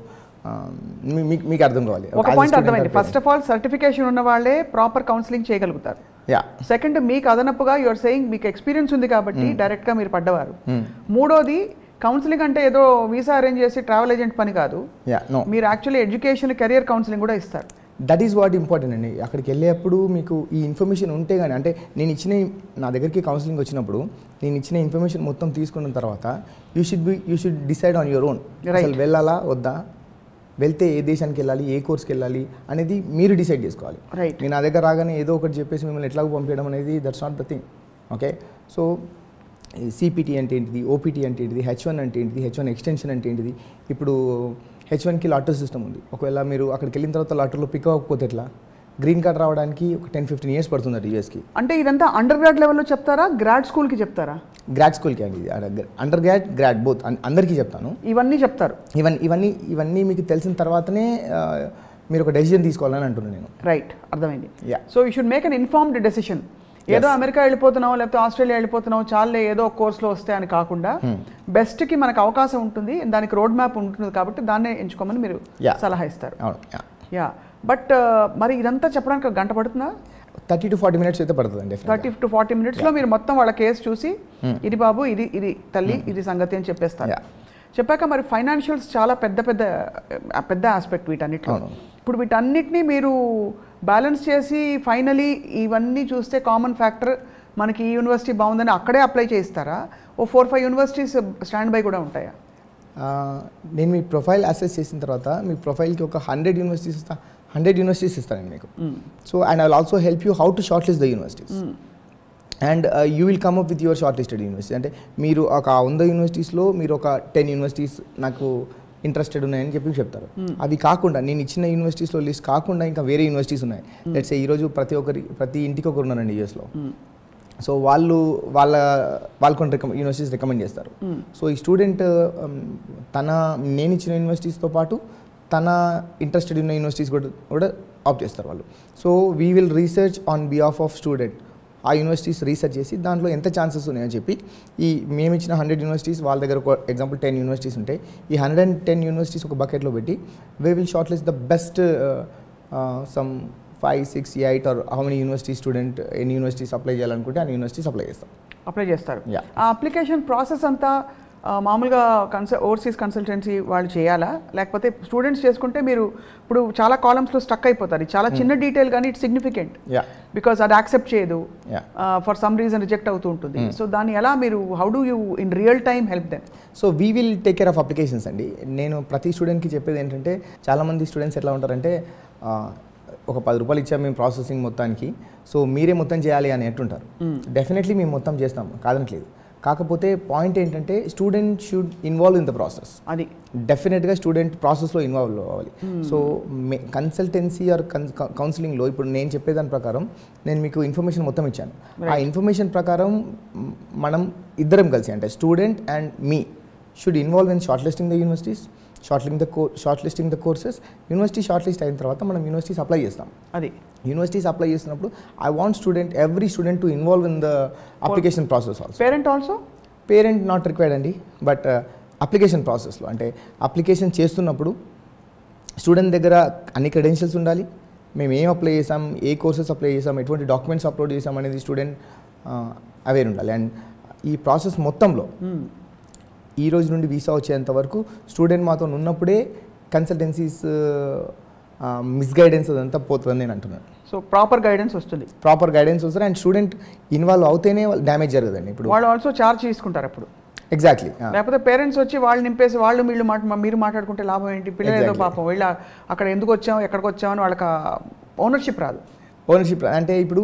మీకు మీకు అర్థం కావాలి ఒక పాయింట్ అర్థమైంది ఫస్ట్ ఆఫ్ ఆల్ సర్టిఫికేషన్ ఉన్న వాళ్ళే ప్రాపర్ కౌన్సిలింగ్ చేయగలుగుతారు యా సెకండ్ మీకు అదనపుగా యువర్ సెయింగ్ మీకు ఎక్స్పీరియన్స్ ఉంది కాబట్టి డైరెక్ట్గా hmm. మీరు పడ్డవారు hmm. మూడోది కౌన్సిలింగ్ అంటే ఏదో వీసా అరేంజ్ చేసి ట్రావెల్ ఏజెంట్ పని కాదు మీరు యాక్చువల్లీ ఎడ్యుకేషన్ కెరియర్ కౌన్సిలింగ్ కూడా ఇస్తారు దట్ ఈస్ వాట్ ఇంపార్టెంట్ అండి అక్కడికి వెళ్ళేటప్పుడు మీకు ఈ ఇన్ఫర్మేషన్ ఉంటే కానీ అంటే నేను ఇచ్చిన నా దగ్గరికి కౌన్సిలింగ్ వచ్చినప్పుడు నేను ఇచ్చిన ఇన్ఫర్మేషన్ మొత్తం తీసుకున్న తర్వాత you should be you should decide on your own అసలు వెళ్ళాలా వద్దా వెళ్తే ఏ దేశానికి వెళ్ళాలి ఏ కోర్స్కి వెళ్ళాలి అనేది మీరు డిసైడ్ చేసుకోవాలి నేను నా దగ్గర రాగానే ఏదో ఒకటి చెప్పేసి మిమ్మల్ని ఎట్లాగో పంపించడం అనేది that's not the thing okay so CPT అంటే ఏంటిది ఓపీటీ అంటే ఏంటిది హెచ్ వన్ అంటే ఏంటిది హెచ్ వన్ ఎక్స్టెన్షన్ అంటే ఏంటిది ఇప్పుడు హెచ్ వన్కి లాటరీ సిస్టమ్ ఉంది ఒకవేళ మీరు అక్కడికి వెళ్ళిన తర్వాత లాటరీలో పిక్ అవ్వకపోతే ఎట్లా గ్రీన్ కార్డ్ రావడానికి ఒక టెన్ ఫిఫ్టీన్ ఇయర్స్ పడుతుంది అది యూఎస్కి అంటే ఇదంతా అండర్ గ్రాడ్ లెవెల్లో చెప్తారా గ్రాడ్ స్కూల్కి చెప్తారా గ్రాడ్ స్కూల్కి అండి అండర్ గ్రాడ్ గ్రాడ్ బోత్ అందరికీ చెప్తాను ఇవన్నీ చెప్తారు ఇవన్నీ ఇవన్నీ ఇవన్నీ మీకు తెలిసిన తర్వాతనే మీరు ఒక డెసిజన్ తీసుకోవాలని అంటున్నాను నేను రైట్ అర్థమైంది so you should make an informed decision ఏదో అమెరికా వెళ్ళిపోతున్నావు లేకపోతే ఆస్ట్రేలియా వెళ్ళిపోతున్నావు చాలే ఏదో కోర్సులో వస్తే అని కాకుండా hmm. బెస్ట్ కి మనకు అవకాశం ఉంటుంది దానికి రోడ్ మ్యాప్ ఉంటుంది కాబట్టి దాన్నే ఎంచుకోమని మీరు సలహా ఇస్తారు యా బట్ uh, మరి ఇదంతా చెప్పడానికి గంట పడుతుందా థర్టీ టు ఫార్టీ మినిట్స్ అయితే పడుతుంది థర్టీ టు ఫార్టీ మినిట్స్ లో మీరు మొత్తం వాళ్ళ కేసు చూసి hmm. ఇది బాబు ఇది ఇది తల్లి hmm. ఇది సంగతి అని చెప్పేస్తారు చెప్పాక మరి ఫైనాన్షియల్స్ చాలా పెద్ద పెద్ద పెద్ద ఆస్పెక్ట్ వీటన్నిటిలో ఇప్పుడు వీటన్నిటినీ మీరు బ్యాలెన్స్ చేసి ఫైనలీ ఇవన్నీ చూస్తే కామన్ ఫ్యాక్టర్ మనకి ఈ యూనివర్సిటీ బాగుందని అక్కడే అప్లై చేస్తారా ఓ four five universities stand by కూడా ఉంటాయా నేను మీ ప్రొఫైల్ అసెస్ చేసిన తర్వాత మీ ప్రొఫైల్కి ఒక హండ్రెడ్ యూనివర్సిటీస్ ఇస్తా హండ్రెడ్ యూనివర్సిటీస్ ఇస్తాను మీకు so and I also help you how to shortlist the universities and you will come up with your shortlisted university అంటే మీరు ఒక వంద యూనివర్సిటీస్లో మీరు ఒక టెన్ యూనివర్సిటీస్ నాకు ఇంట్రెస్టెడ్ ఉన్నాయని చెప్పి చెప్తారు hmm. అవి కాకుండా నేను ఇచ్చిన యూనివర్సిటీస్లో లిస్ట్ కాకుండా ఇంకా వేరే యూనివర్సిటీస్ ఉన్నాయి లెట్స్ hmm. ఈరోజు ప్రతి ఒక్కరి ప్రతి ఇంటికి ఒకరు ఉన్నారండి యూఎస్లో సో hmm. వాళ్ళు వాళ్ళ వాళ్ళు కొన్ని రికమెండ్ యూనివర్సిటీస్ రికమెండ్ చేస్తారు సో ఈ స్టూడెంట్ um, తన నేను ఇచ్చిన యూనివర్సిటీస్తో పాటు తన ఇంట్రెస్టెడ్ ఉన్న యూనివర్సిటీస్ కూడా కూడా ఆప్ చేస్తారు వాళ్ళు so we will research on behalf of student ఆ యూనివర్సిటీస్ రీసెర్చ్ చేసి దాంట్లో ఎంత ఛాన్సెస్ ఉన్నాయని చెప్పి ఈ మేము ఇచ్చిన హండ్రెడ్ యూనివర్సిటీస్ వాళ్ళ దగ్గర ఒక ఎగ్జాంపుల్ టెన్ యూనివర్సిటీస్ ఉంటాయి ఈ హండ్రెడ్ అండ్ టెన్ యూనివర్సిటీస్ ఒక బకెట్లో పెట్టి we will shortlist the best some five six eight or how many university student ఎన్ని యూనివర్సిటీస్ అప్లై చేయాలనుకుంటే అన్ని యూనివర్సిటీస్ అప్లై చేస్తాం అప్లై చేస్తారు అప్లికేషన్ ప్రాసెస్ అంతా మామూలుగా కన్సల్ ఓవర్సీస్ కన్సల్టెన్సీ వాళ్ళు చేయాలా లేకపోతే స్టూడెంట్స్ చేసుకుంటే మీరు ఇప్పుడు చాలా కాలమ్స్లో స్టక్ అయిపోతారు చాలా hmm. చిన్న డీటెయిల్ కానీ ఇట్ సిగ్నిఫికెంట్ బికాస్ అది యాక్సెప్ట్ చేయదు ఫర్ సమ్ రీజన్ రిజెక్ట్ అవుతూ ఉంటుంది సో hmm. దాన్ని ఎలా మీరు how do you in real time help them so we will take care of applications అండి నేను ప్రతి స్టూడెంట్కి చెప్పేది ఏంటంటే చాలామంది స్టూడెంట్స్ ఎట్లా ఉంటారంటే ఒక పది రూపాయలు ఇచ్చాము మేము ప్రాసెసింగ్ మొత్తానికి సో మీరే మొత్తం చేయాలి అని అంటుంటారు డెఫినెట్లీ hmm. మేము మొత్తం చేస్తాం కాదనట్లేదు కాకపోతే పాయింట్ ఏంటంటే student should involve in the process అది డెఫినెట్గా స్టూడెంట్ ప్రాసెస్లో ఇన్వాల్వ్ అవ్వాలి సో మే కన్సల్టెన్సీ ఆర్ కౌన్సిలింగ్లో ఇప్పుడు నేను చెప్పేదాని ప్రకారం నేను మీకు ఇన్ఫర్మేషన్ మొత్తం ఇచ్చాను ఆ ఇన్ఫర్మేషన్ ప్రకారం మనం ఇద్దరం కలిసి అంటే student and me should involve in shortlisting the universities shortlisting the కో shortlisting the courses university short shortlist అయిన తర్వాత మనం యూనివర్సిటీస్ అప్లై చేస్తాం అది యూనివర్సిటీస్ అప్లై చేసినప్పుడు I want student every student to involve in the application process also parent also parent not required అండి but application ప్రాసెస్లో అంటే అప్లికేషన్ చేస్తున్నప్పుడు స్టూడెంట్ దగ్గర అన్ని క్రెడెన్షియల్స్ ఉండాలి మేము ఏం అప్లై చేసాం ఏ కోర్సెస్ అప్లై చేసాం ఎటువంటి డాక్యుమెంట్స్ అప్లోడ్ చేసాం అనేది స్టూడెంట్ అవేర్ uh, ఉండాలి అండ్ ఈ ప్రాసెస్ మొత్తంలో hmm. ఈ రోజు నుండి వీసా వచ్చేంత వరకు స్టూడెంట్ మాతో ఉన్నప్పుడే కన్సల్టెన్సీస్ మిస్గైడెన్స్ uh, uh, అదంతా పోతుందని నేను అంటున్నాను సో ప్రాపర్ గైడెన్స్ వస్తుంది ప్రాపర్ గైడెన్స్ వస్తుంది అండ్ స్టూడెంట్ ఇన్వాల్వ్ అవుతేనే వాళ్ళు డ్యామేజ్ జరగదండి ఇప్పుడు వాళ్ళు ఆల్సో చార్జ్ తీసుకుంటారు అప్పుడు ఎగ్జాక్ట్లీ లేకపోతే పేరెంట్స్ వచ్చి వాళ్ళు నింపేసి వాళ్ళు వీళ్ళు మాట మీరు మాట్లాడుకుంటే లాభం ఏంటి పిల్లలు ఏదో పాపం వీళ్ళ అక్కడ ఎందుకు వచ్చాం ఎక్కడికి వచ్చాం అని వాళ్ళకి ఓనర్షిప్ రాదు ఓనర్షిప్ అంటే ఇప్పుడు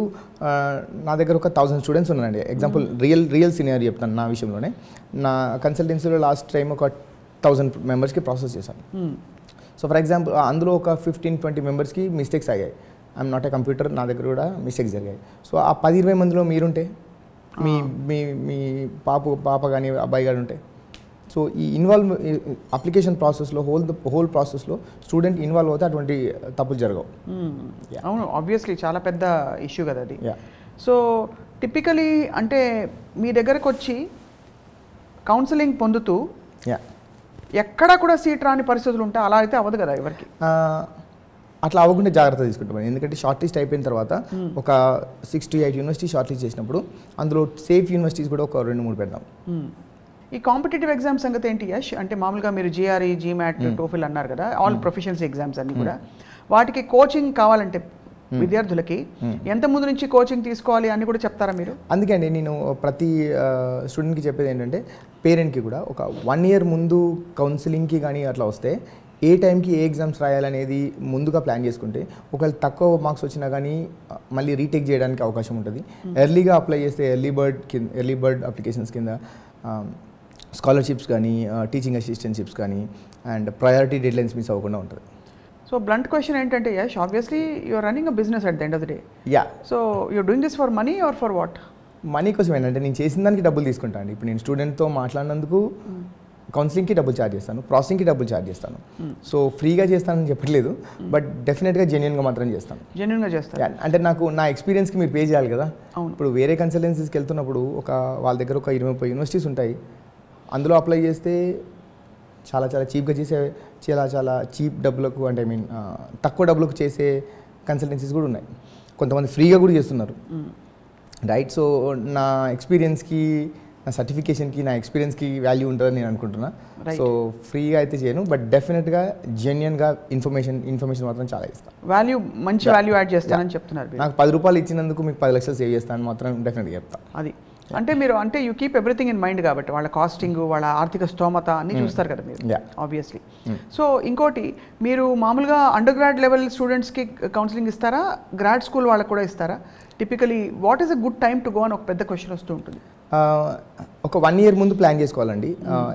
నా దగ్గర ఒక థౌసండ్ స్టూడెంట్స్ ఉన్నారండి ఎగ్జాంపుల్ రియల్ రియల్ సీనియర్ చెప్తాను నా విషయంలోనే నా కన్సల్టెన్సీలో లాస్ట్ టైం ఒక థౌసండ్ మెంబర్స్కి ప్రాసెస్ చేశాను సో ఫర్ ఎగ్జాంపుల్ అందులో ఒక ఫిఫ్టీన్ ట్వంటీ మెంబర్స్కి మిస్టేక్స్ అయ్యాయి ఐఎమ్ నాట్ ఏ కంప్యూటర్ నా దగ్గర కూడా మిస్టేక్స్ జరిగాయి సో ఆ పది ఇరవై మందిలో మీరుంటే మీ మీ మీ పాప పాప కానీ అబ్బాయి కానీ ఉంటే సో ఈ ఇన్వాల్వ్ అప్లికేషన్ ప్రాసెస్లో హోల్ హోల్ ప్రాసెస్లో స్టూడెంట్ ఇన్వాల్వ్ అవుతే అటువంటి తప్పులు జరగవు అవును ఆబ్వియస్లీ చాలా పెద్ద ఇష్యూ కదా అది సో టిపికలీ అంటే మీ దగ్గరకు వచ్చి కౌన్సిలింగ్ పొందుతూ ఎక్కడా కూడా సీట్ రాని పరిస్థితులు ఉంటాయి అలా అయితే అవ్వదు కదా ఎవరికి అట్లా అవ్వకుండా జాగ్రత్త తీసుకుంటాం ఎందుకంటే షార్ట్ లిస్ట్ అయిపోయిన తర్వాత ఒక six to eight university short shortlist చేసినప్పుడు అందులో సేఫ్ యూనివర్సిటీస్ కూడా ఒక రెండు మూడు పెడదాం ఈ కాంపిటేటివ్ ఎగ్జామ్స్ సంగతి ఏంటి యష్ అంటే మామూలుగా మీరు జిఆర్ఈ మ్యాట్ టోఫిల్ అన్నారు కదా ఆల్ ప్రొఫెషనల్స్ ఎగ్జామ్స్ అన్ని కూడా వాటికి కోచింగ్ కావాలంటే విద్యార్థులకి ఎంత ముందు నుంచి కోచింగ్ తీసుకోవాలి అని కూడా చెప్తారా మీరు అందుకండి నేను ప్రతి స్టూడెంట్కి చెప్పేది ఏంటంటే పేరెంట్కి కూడా ఒక వన్ ఇయర్ ముందు కౌన్సిలింగ్కి కానీ అట్లా వస్తే ఏ టైంకి ఏ ఎగ్జామ్స్ రాయాలనేది ముందుగా ప్లాన్ చేసుకుంటే ఒకవేళ తక్కువ మార్క్స్ వచ్చినా కానీ మళ్ళీ రీటేక్ చేయడానికి అవకాశం ఉంటుంది ఎర్లీగా అప్లై చేస్తే ఎర్లీ బర్డ్ కింద ఎర్లీ బర్డ్ అప్లికేషన్స్ కింద స్కాలర్షిప్స్ కానీ టీచింగ్ అసిస్టెంట్షిప్స్ కానీ అండ్ ప్రయారిటీ డెడ్లైన్స్ మిస్ అవ్వకుండా ఉంటుంది సో బ్లంట్ క్వశ్చన్ ఏంటంటే Yash obviously you're running a business at the end of the day yeah so you're doing this for money or for what money కోసం ఏంటంటే నేను చేసిన దానికి డబ్బులు తీసుకుంటాను ఇప్పుడు నేను స్టూడెంట్తో మాట్లాడినందుకు కౌన్సిలింగ్కి డబ్బులు ఛార్జ్ చేస్తాను ప్రాసెసింగ్కి డబ్బులు ఛార్జ్ చేస్తాను సో ఫ్రీగా చేస్తానని చెప్పట్లేదు బట్ డెఫినెట్గా జెన్యున్గా మాత్రం చేస్తాను జెన్యున్గా చేస్తాను అంటే నాకు నా ఎక్స్పీరియన్స్కి మీరు పే చేయాలి కదా ఇప్పుడు వేరే కన్సల్టెన్సీస్కి వెళ్తున్నప్పుడు ఒక వాళ్ళ దగ్గర ఒక ఇరవై ముప్పై యూనివర్సిటీస్ ఉంటాయి అందులో అప్లై చేస్తే చాలా చాలా చీప్గా చేసే చాలా చాలా చీప్ డబ్బులకు అంటే ఐ మీన్ తక్కువ డబ్బులకు చేసే కన్సల్టెన్సీస్ కూడా ఉన్నాయి కొంతమంది ఫ్రీగా కూడా చేస్తున్నారు రైట్ సో నా ఎక్స్పీరియన్స్కి నా సర్టిఫికేషన్కి నా ఎక్స్పీరియన్స్కి వాల్యూ ఉంటుందని నేను అనుకుంటున్నా సో ఫ్రీగా అయితే చేయను బట్ డెఫినెట్గా జెన్యున్గా ఇన్ఫర్మేషన్ ఇన్ఫర్మేషన్ మాత్రం చాలా ఇస్తాను వాల్యూ మంచి వాల్యూ యాడ్ చేస్తానని చెప్తున్నారు నాకు పది రూపాయలు ఇచ్చినందుకు మీకు పది లక్షలు సేవ్ చేస్తాను మాత్రం డెఫినెట్గా చెప్తాను అది అంటే మీరు అంటే you keep everything in mind కాబట్టి వాళ్ళ కాస్టింగ్ వాళ్ళ ఆర్థిక స్తోమత అన్ని hmm. చూస్తారు కదా మీరు ఆబ్వియస్లీ సో hmm. ఇంకోటి మీరు మామూలుగా అండర్ గ్రాడ్ లెవెల్ స్టూడెంట్స్కి కౌన్సిలింగ్ ఇస్తారా గ్రాడ్ స్కూల్ వాళ్ళకి కూడా ఇస్తారా typically what is a good time to go అని ఒక పెద్ద క్వశ్చన్ వస్తూ ఉంటుంది ఒక వన్ ఇయర్ ముందు ప్లాన్ చేసుకోవాలండి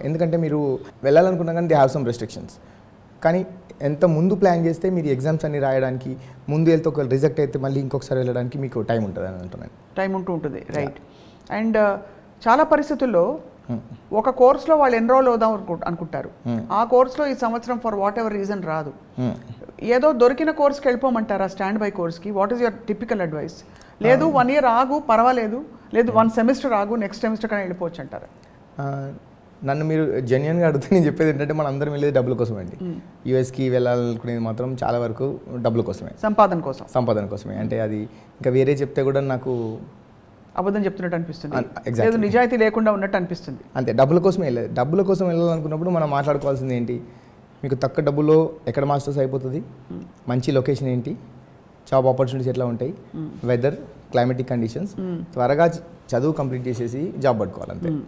ఎందుకంటే మీరు వెళ్ళాలనుకున్నా కానీ ది హ్యావ్ సమ్ రెస్ట్రిక్షన్స్ కానీ ఎంత ముందు ప్లాన్ చేస్తే మీరు ఎగ్జామ్స్ అన్ని రాయడానికి ముందు వెళ్తే ఒక రిజెక్ట్ అయితే మళ్ళీ ఇంకొకసారి వెళ్ళడానికి మీకు టైం ఉంటుంది అని అంటున్నాను టైం ఉంటూ ఉంటుంది రైట్ అండ్ చాలా పరిస్థితుల్లో hmm. ఒక కోర్సులో వాళ్ళు ఎన్రోల్ అవుదాం అనుకుంటారు hmm. ఆ కోర్సులో ఈ సంవత్సరం ఫర్ వాట్ ఎవర్ రీజన్ రాదు hmm. ఏదో దొరికిన కోర్స్కి వెళ్ళిపోమంటారా స్టాండ్ బై కోర్స్కి what is your typical advice లేదు వన్ um. ఇయర్ ఆగు పర్వాలేదు లేదు వన్ సెమిస్టర్ ఆగు నెక్స్ట్ సెమిస్టర్ కానీ వెళ్ళిపోవచ్చు అంటారు నన్ను మీరు జెన్యున్గా అడిగితే నేను చెప్పేది ఏంటంటే మనం అందరం వెళ్ళేది డబ్బుల కోసమే అండి యూఎస్కి వెళ్ళాలనుకునేది మాత్రం చాలా వరకు డబ్బుల కోసమే సంపాదన కోసం సంపాదన కోసమే అంటే అది ఇంకా వేరే చెప్తే కూడా నాకు అబద్ధం చెప్తున్నట్టు అనిపిస్తుంది ఎగ్జాక్ట్ నిజాయితీ లేకుండా ఉన్నట్టు అనిపిస్తుంది అంతే డబ్బుల కోసమే వెళ్ళేది డబ్బుల కోసం వెళ్ళాలనుకున్నప్పుడు మనం మాట్లాడుకోవాల్సింది ఏంటి మీకు తక్కువ డబ్బులో ఎక్కడ మాస్టర్స్ అయిపోతుంది మంచి లొకేషన్ ఏంటి జాబ్ ఆపర్చునిటీస్ ఎట్లా ఉంటాయి వెదర్ క్లైమేటిక్ కండిషన్స్ hmm. త్వరగా చదువు కంప్లీట్ చేసేసి జాబ్ పట్టుకోవాలంతే hmm.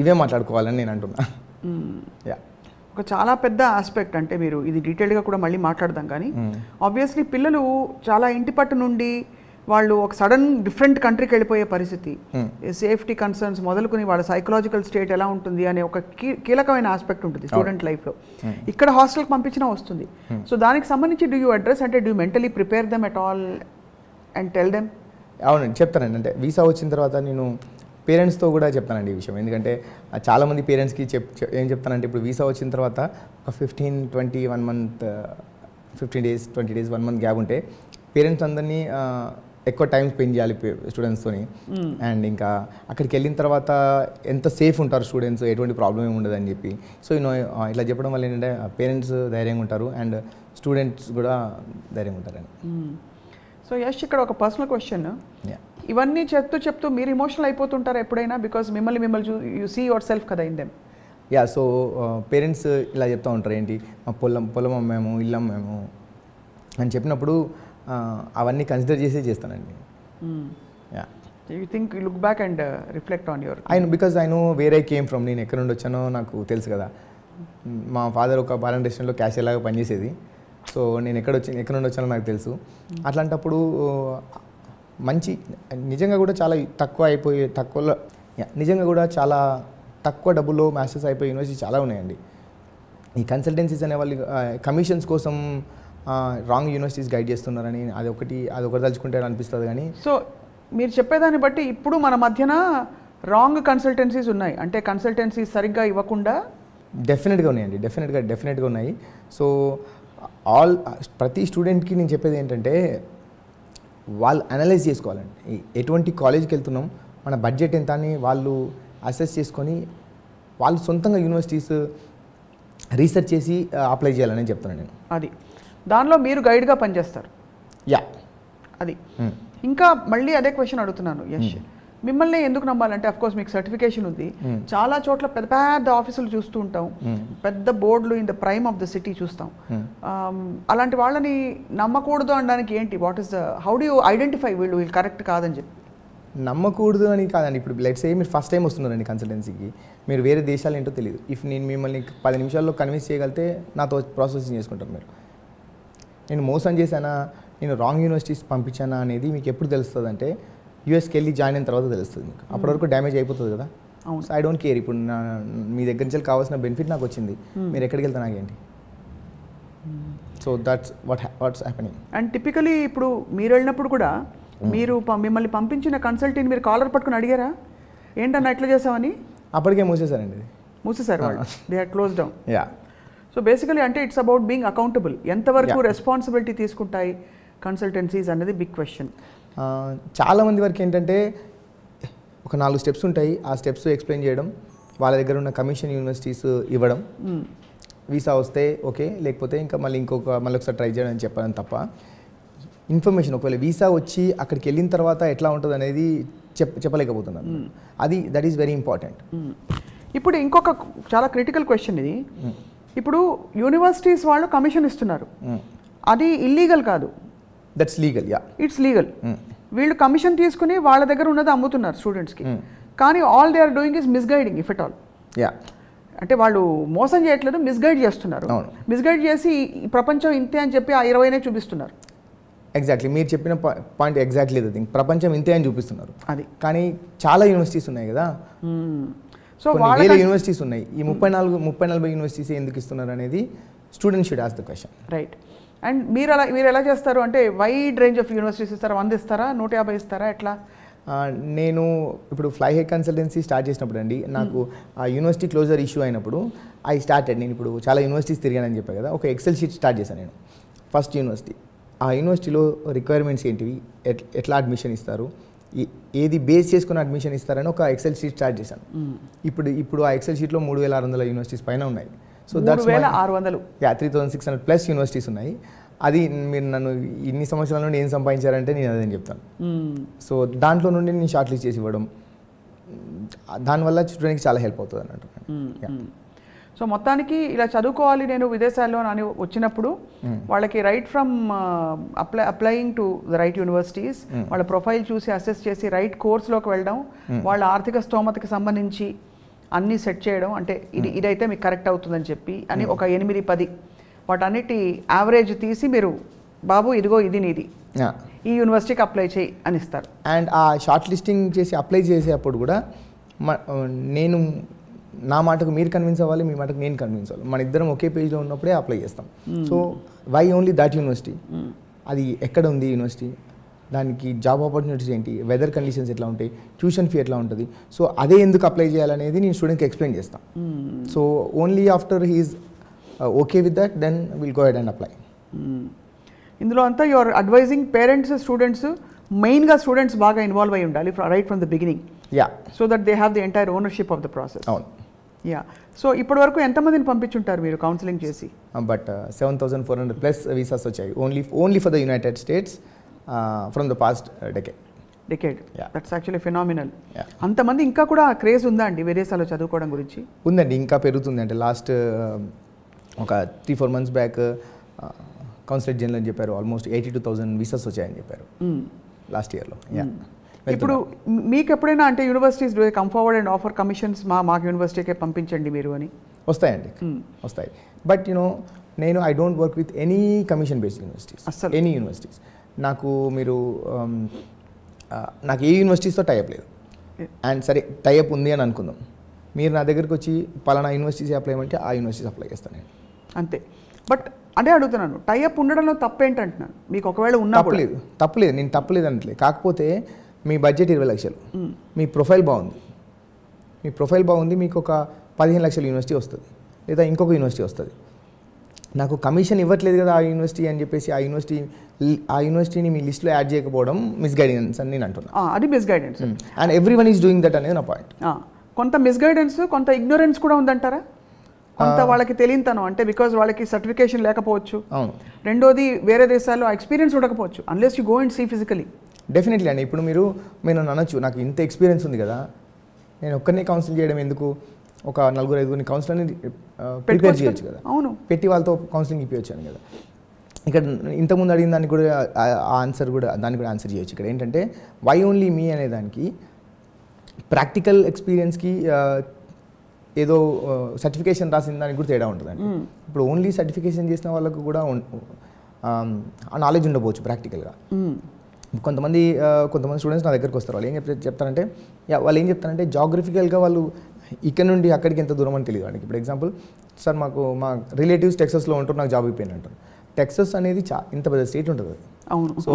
ఇవే మాట్లాడుకోవాలని నేను అంటున్నా యా hmm. ఒక చాలా పెద్ద ఆస్పెక్ట్ అంటే మీరు ఇది డీటెయిల్గా కూడా మళ్ళీ మాట్లాడదాం కానీ ఆబ్వియస్లీ పిల్లలు చాలా ఇంటి పట్టు నుండి వాళ్ళు ఒక సడన్ డిఫరెంట్ కంట్రీకి వెళ్ళిపోయే పరిస్థితి సేఫ్టీ కన్సర్న్స్ మొదలుకుని వాళ్ళ సైకలాజికల్ స్టేట్ ఎలా ఉంటుంది అనే ఒక కీలకమైన ఆస్పెక్ట్ ఉంటుంది స్టూడెంట్ oh. లైఫ్లో ఇక్కడ హాస్టల్కి పంపించినా వస్తుంది సో దానికి సంబంధించి డూ యూ అడ్రస్ అంటే do mentally prepare them at all and tell them అవునండి చెప్తానండి అంటే వీసా వచ్చిన తర్వాత నేను పేరెంట్స్తో కూడా చెప్తానండి ఈ విషయం ఎందుకంటే చాలామంది పేరెంట్స్కి చెప్ ఏం చెప్తానంటే ఇప్పుడు వీసా వచ్చిన తర్వాత ఒక fifteen twenty one month fifteen days twenty days one month gap ఉంటే పేరెంట్స్ అందరినీ ఎక్కువ టైం స్పెండ్ చేయాలి స్టూడెంట్స్తోని అండ్ ఇంకా అక్కడికి వెళ్ళిన తర్వాత ఎంత సేఫ్ ఉంటారు స్టూడెంట్స్ ఎటువంటి ప్రాబ్లం ఏమి ఉండదని చెప్పి సో నేను ఇట్లా చెప్పడం వల్ల ఏంటంటే పేరెంట్స్ ధైర్యంగా ఉంటారు అండ్ స్టూడెంట్స్ కూడా ధైర్యంగా ఉంటారండి సో యశ్ ఇక్కడ ఒక పర్సనల్ క్వశ్చన్ ఇవన్నీ చెప్తూ చెప్తూ మీరు ఇమోషనల్ అయిపోతుంటారు ఎప్పుడైనా బికాస్ మిమ్మల్ని మిమ్మల్ని యూ సీ యువర్ సెల్ఫ్ కదా in them yeah so parents ఇలా చెప్తూ ఉంటారు ఏంటి మా పొలం పొలం అమ్మేము ఇల్లు అమ్మాము అని చెప్పినప్పుడు అవన్నీ కన్సిడర్ చేసే చేస్తానండి yeah you think look back and reflect on your I because I know వేరే కేమ్ ఫ్రమ్ నేను ఎక్కడ నుండి వచ్చానో నాకు తెలుసు కదా hmm. మా ఫాదర్ ఒక బాలన్ రెస్టారెంట్లో క్యాషియర్ లాగా పనిచేసేది సో నేను ఎక్కడ వచ్చి ఎక్కడ నుండి వచ్చానో నాకు తెలుసు అట్లాంటప్పుడు మంచి నిజంగా కూడా చాలా తక్కువ అయిపోయి తక్కువలో నిజంగా కూడా చాలా తక్కువ డబ్బులో మ్యాస్టర్స్ అయిపోయి యూనివర్సిటీ చాలా ఉన్నాయండి ఈ కన్సల్టెన్సీస్ అనే వాళ్ళు కమిషన్స్ కోసం రాంగ్ యూనివర్సిటీస్ గైడ్ చేస్తున్నారని అది ఒకటి అది ఒకటి తలుచుకుంటే అనిపిస్తుంది కానీ సో మీరు చెప్పేదాన్ని బట్టి ఇప్పుడు మన మధ్యన రాంగ్ కన్సల్టెన్సీస్ ఉన్నాయి అంటే కన్సల్టెన్సీస్ సరిగ్గా ఇవ్వకుండా డెఫినెట్గా ఉన్నాయండి డెఫినెట్గా డెఫినెట్గా ఉన్నాయి సో ఆల్ ప్రతి స్టూడెంట్కి నేను చెప్పేది ఏంటంటే వాళ్ళు అనలైజ్ చేసుకోవాలండి ఎటువంటి కాలేజ్కి వెళ్తున్నాం మన బడ్జెట్ ఎంత అని వాళ్ళు అసెస్ చేసుకొని వాళ్ళు సొంతంగా యూనివర్సిటీస్ రీసెర్చ్ చేసి అప్లై చేయాలని చెప్తున్నాను నేను అది దానిలో మీరు గైడ్గా పనిచేస్తారు యా అది ఇంకా మళ్ళీ అదే క్వశ్చన్ అడుగుతున్నాను యశ్ మిమ్మల్ని ఎందుకు నమ్మాలంటే అఫ్ కోర్స్ మీకు సర్టిఫికేషన్ ఉంది hmm. చాలా చోట్ల పెద్ద పెద్ద ఆఫీసులు చూస్తూ ఉంటాం hmm. పెద్ద బోర్డులు in the prime of the city చూస్తాం hmm. అలాంటి వాళ్ళని నమ్మకూడదు అనడానికి ఏంటి what is the how do identify వీళ్ళు వీళ్ళు కరెక్ట్ కాదని చెప్పి నమ్మకూడదు అని కాదండి ఇప్పుడు లైట్ సే మీరు ఫస్ట్ టైం వస్తున్నారండి కన్సల్టెన్సీకి మీరు వేరే దేశాలు ఏంటో తెలియదు ఇఫ్ నేను మిమ్మల్ని పది నిమిషాల్లో కన్విన్స్ చేయగలిగితే నాతో ప్రాసెసింగ్ చేసుకుంటారు మీరు నేను మోసం చేశానా నేను రాంగ్ యూనివర్సిటీస్ పంపించానా అనేది మీకు ఎప్పుడు తెలుస్తుందంటే యూఎస్కి వెళ్ళి జాయిన్ అయిన తర్వాత తెలుస్తుంది మీకు అప్పటి వరకు డ్యామేజ్ అయిపోతుంది కదా ఐ డోంట్ కేర్ ఇప్పుడు నా మీ దగ్గర నుంచి కావాల్సిన బెనిఫిట్ నాకు వచ్చింది hmm. మీరు ఎక్కడికి వెళ్తే నాకేంటి so that's what what's happening and typically ఇప్పుడు మీరు వెళ్ళినప్పుడు కూడా hmm. మీరు మిమ్మల్ని పంపించిన కన్సల్టెంట్ మీరు కాలర్ పట్టుకుని అడిగారా ఏంటన్నా ఎట్లా చేసామని అప్పటికే మూసేశారండి మూసేశారు వాళ్ళు they had close down yeah so basically అంటే ఇట్స్ అబౌట్ బీయింగ్ అకౌంటబుల్ ఎంతవరకు రెస్పాన్సిబిలిటీ తీసుకుంటాయి కన్సల్టెన్సీస్ అనేది బిగ్ క్వశ్చన్ చాలామంది వరకు ఏంటంటే ఒక నాలుగు స్టెప్స్ ఉంటాయి ఆ స్టెప్స్ ఎక్స్ప్లెయిన్ చేయడం వాళ్ళ దగ్గర ఉన్న కమిషన్ యూనివర్సిటీస్ ఇవ్వడం వీసా వస్తే ఓకే లేకపోతే ఇంకా మళ్ళీ ఇంకొక మళ్ళీ ఒకసారి ట్రై చేయడం అని చెప్పడం తప్ప ఇన్ఫర్మేషన్ ఒకవేళ వీసా వచ్చి అక్కడికి వెళ్ళిన తర్వాత ఎట్లా ఉంటుంది అనేది చెప్ చెప్పలేకపోతున్నాను అది దట్ ఈస్ వెరీ ఇంపార్టెంట్ ఇప్పుడు ఇంకొక చాలా క్రిటికల్ క్వశ్చన్ ఇది ఇప్పుడు యూనివర్సిటీస్ వాళ్ళు కమిషన్ ఇస్తున్నారు అది ఇల్లీగల్ కాదు that's legal yeah it's legal వీళ్ళు కమిషన్ తీసుకుని వాళ్ళ దగ్గర ఉన్నది అమ్ముతున్నారు స్టూడెంట్స్కి hmm. కానీ all they are doing is misguiding if at all yeah అంటే వాళ్ళు మోసం చేయట్లేదు మిస్గైడ్ చేస్తున్నారు మిస్గైడ్ చేసి ప్రపంచం ఇంతే అని చెప్పి ఆ ఇరవైనే చూపిస్తున్నారు ఎగ్జాక్ట్లీ మీరు చెప్పిన పాయింట్ ఎగ్జాక్ట్లీ ద థింగ్ ప్రపంచం ఇంతే అని చూపిస్తున్నారు అది కానీ చాలా యూనివర్సిటీస్ ఉన్నాయి కదా సో hmm. వాళ్ళ యూనివర్సిటీస్ ఉన్నాయి ఈ hmm. ముప్పై నాలుగు ముప్పై నలభై యూనివర్సిటీస్ ఎందుకు ఇస్తున్నారు అనేది student should ask the question right and మీరు అలా మీరు ఎలా చేస్తారు అంటే వైడ్ రేంజ్ ఆఫ్ యూనివర్సిటీస్ ఇస్తారా వంద ఇస్తారా నూట యాభై ఇస్తారా ఎట్లా నేను ఇప్పుడు ఫ్లై హై కన్సల్టెన్సీ స్టార్ట్ చేసినప్పుడు అండి నాకు hmm. ఆ యూనివర్సిటీ క్లోజర్ ఇష్యూ అయినప్పుడు ఐ స్టార్టెడ్ నేను ఇప్పుడు చాలా యూనివర్సిటీస్ తిరిగానని చెప్పాను కదా ఒక ఎక్సెల్ షీట్ స్టార్ట్ చేశాను నేను ఫస్ట్ యూనివర్సిటీ ఆ యూనివర్సిటీలో రిక్వైర్మెంట్స్ ఏంటివి ఎట్లా అడ్మిషన్ ఇస్తారు ఏది బేస్ చేసుకుని అడ్మిషన్ ఇస్తారని ఒక ఎక్సెల్ షీట్ స్టార్ట్ చేశాను hmm. ఇప్పుడు ఇప్పుడు ఆ ఎక్సెల్ షీట్లో మూడు వేల ఆరు వందల యూనివర్సిటీస్ పైన ఉన్నాయి సో దట్స్ వేల ఆరు వందలు yeah three thousand six hundred plus universities ఉన్నాయి అది మీరు నన్ను ఇన్ని సంవత్సరాల నుండి ఏం సంపాదించారంటే నేను అదని చెప్తాను సో hmm. దాంట్లో నుండి నేను షార్ట్ లిస్ట్ చేసి ఇవ్వడం దానివల్ల చూడడానికి చాలా హెల్ప్ అవుతుంది అన్నట్టు సో hmm, hmm. మొత్తానికి ఇలా చదువుకోవాలి నేను విదేశాల్లో అని వచ్చినప్పుడు వాళ్ళకి right from apply applying to the right universities వాళ్ళ ప్రొఫైల్ చూసి అసెస్ చేసి రైట్ కోర్సులోకి వెళ్ళడం వాళ్ళ ఆర్థిక స్తోమతకి సంబంధించి అన్నీ సెట్ చేయడం అంటే ఇది hmm. ఇదైతే మీకు కరెక్ట్ అవుతుందని చెప్పి అని hmm. ఒక ఎనిమిది పది వాటన్నిటి యావరేజ్ తీసి మీరు బాబు ఇదిగో ఇది నీది ఈ యూనివర్సిటీకి అప్లై చేయి అని ఇస్తారు అండ్ ఆ షార్ట్ లిస్టింగ్ చేసి అప్లై చేసేటప్పుడు కూడా నేను నా మాటకు మీరు కన్విన్స్ అవ్వాలి మీ మాటకు నేను కన్విన్స్ అవ్వాలి మన ఇద్దరం ఒకే పేజ్లో ఉన్నప్పుడే అప్లై చేస్తాం so why only that university అది ఎక్కడ ఉంది యూనివర్సిటీ దానికి జాబ్ ఆపర్చునిటీస్ ఏంటి వెదర్ కండిషన్స్ ఎట్లా ఉంటాయి ట్యూషన్ ఫీ ఎట్లా ఉంటుంది సో అదే ఎందుకు అప్లై చేయాలనేది నేను స్టూడెంట్కి ఎక్స్ప్లెయిన్ చేస్తాను so only after he's okay with that then will go head and apply ఇందులో అంతా యువర్ అడ్వైజింగ్ పేరెంట్స్ స్టూడెంట్స్ మెయిన్గా స్టూడెంట్స్ బాగా ఇన్వాల్వ్ అయి ఉండాలి right from the beginning yeah so that they have the entire ownership of the process అవును yeah so ఇప్పటి వరకు ఎంతమందిని పంపించుంటారు మీరు కౌన్సిలింగ్ చేసి but seven thousand four hundred plus visas వచ్చాయి only only for the United States from the past decade decade that's actually phenomenal అంతమంది ఇంకా కూడా క్రేజ్ ఉందా అండి విదేశాల్లో చదువుకోవడం గురించి ఉందండి ఇంకా పెరుగుతుంది అంటే లాస్ట్ uh, ఒక three four months back consulate general అని చెప్పారు almost eighty two thousand visas వచ్చాయని చెప్పారు లాస్ట్ hmm. ఇయర్లో hmm. ఇప్పుడు మీకు ఎప్పుడైనా అంటే universities do come forward and offer commissions మా మాకు యూనివర్సిటీకే పంపించండి మీరు అని వస్తాయండి hmm. వస్తాయి బట్ యునో నేను I don't work with any commission based universities any universities నాకు మీరు um, నాకు ఏ యూనివర్సిటీస్తో టైప్ లేదు అండ్ సరే టైప్ ఉంది అని అనుకుందాం మీరు నా దగ్గరికి వచ్చి పలానా యూనివర్సిటీస్ అప్లై చేయమంటే ఆ యూనివర్సిటీస్ అప్లై చేస్తాను నేను అంతే బట్ అదే అడుగుతున్నాను టైప్ ఉండడంలో తప్పేంటంటున్నాను మీకు ఒకవేళ ఉన్న తప్పలేదు తప్పలేదు నేను తప్పలేదు అనట్లేదు కాకపోతే మీ బడ్జెట్ ఇరవై లక్షలు మీ ప్రొఫైల్ బాగుంది మీ ప్రొఫైల్ బాగుంది మీకు ఒక పదిహేను లక్షల యూనివర్సిటీ వస్తుంది లేదా ఇంకొక యూనివర్సిటీ వస్తుంది నాకు కమిషన్ ఇవ్వట్లేదు కదా ఆ యూనివర్సిటీ అని చెప్పేసి ఆ యూనివర్సిటీ ఆ యూనివర్సిటీని మీ లిస్ట్లో యాడ్ చేయకపోవడం మిస్ గైడెన్స్ అని నేను అంటున్నాను అది misguidance and everyone is doing that అనేది నా పాయింట్ కొంత మిస్ గైడెన్స్ కొంత ఇగ్నోరెన్స్ కూడా ఉందంటారా కొంత వాళ్ళకి తెలియంతనం అంటే బికాజ్ వాళ్ళకి సర్టిఫికేషన్ లేకపోవచ్చు రెండోది వేరే దేశాల్లో ఎక్స్పీరియన్స్ ఉండకపోవచ్చు unless you go and see physically definitely అండి ఇప్పుడు మీరు నేను అనొచ్చు నాకు ఇంత ఎక్స్పీరియన్స్ ఉంది కదా నేను ఒక్కరినే కౌన్సిల్ చేయడం ఎందుకు ఒక నలుగురు ఐదుగురిని కౌన్సిలర్ని ప్రిపేర్ చేయొచ్చు కదా అవును పెట్టి వాళ్ళతో కౌన్సిలింగ్ ఇప్పించాను కదా ఇక్కడ ఇంతకుముందు అడిగిన దానికి కూడా ఆ ఆన్సర్ కూడా దానికి కూడా ఆన్సర్ చేయొచ్చు ఇక్కడ ఏంటంటే వై ఓన్లీ మీ అనే దానికి ప్రాక్టికల్ ఎక్స్పీరియన్స్కి ఏదో సర్టిఫికేషన్ రాసిన దానికి కూడా తేడా ఉంటుందండి ఇప్పుడు ఓన్లీ సర్టిఫికేషన్ చేసిన వాళ్ళకు కూడా ఆ నాలెడ్జ్ ఉండకపోవచ్చు ప్రాక్టికల్గా కొంతమంది కొంతమంది స్టూడెంట్స్ నా దగ్గరకు వస్తారు వాళ్ళు ఏం చెప్తారంటే వాళ్ళు ఏం చెప్తారంటే జాగ్రఫికల్గా వాళ్ళు ఇక్కడ నుండి అక్కడికి ఎంత దూరం అని తెలియదు వాడికి ఇప్పుడు ఎగ్జాంపుల్ సార్ మాకు మా రిలేటివ్స్ టెక్సస్లో ఉంటారు నాకు జాబ్ అయిపోయింది అంటారు టెక్సస్ అనేది చా ఇంత పెద్ద స్టేట్ ఉంటుంది అవును సో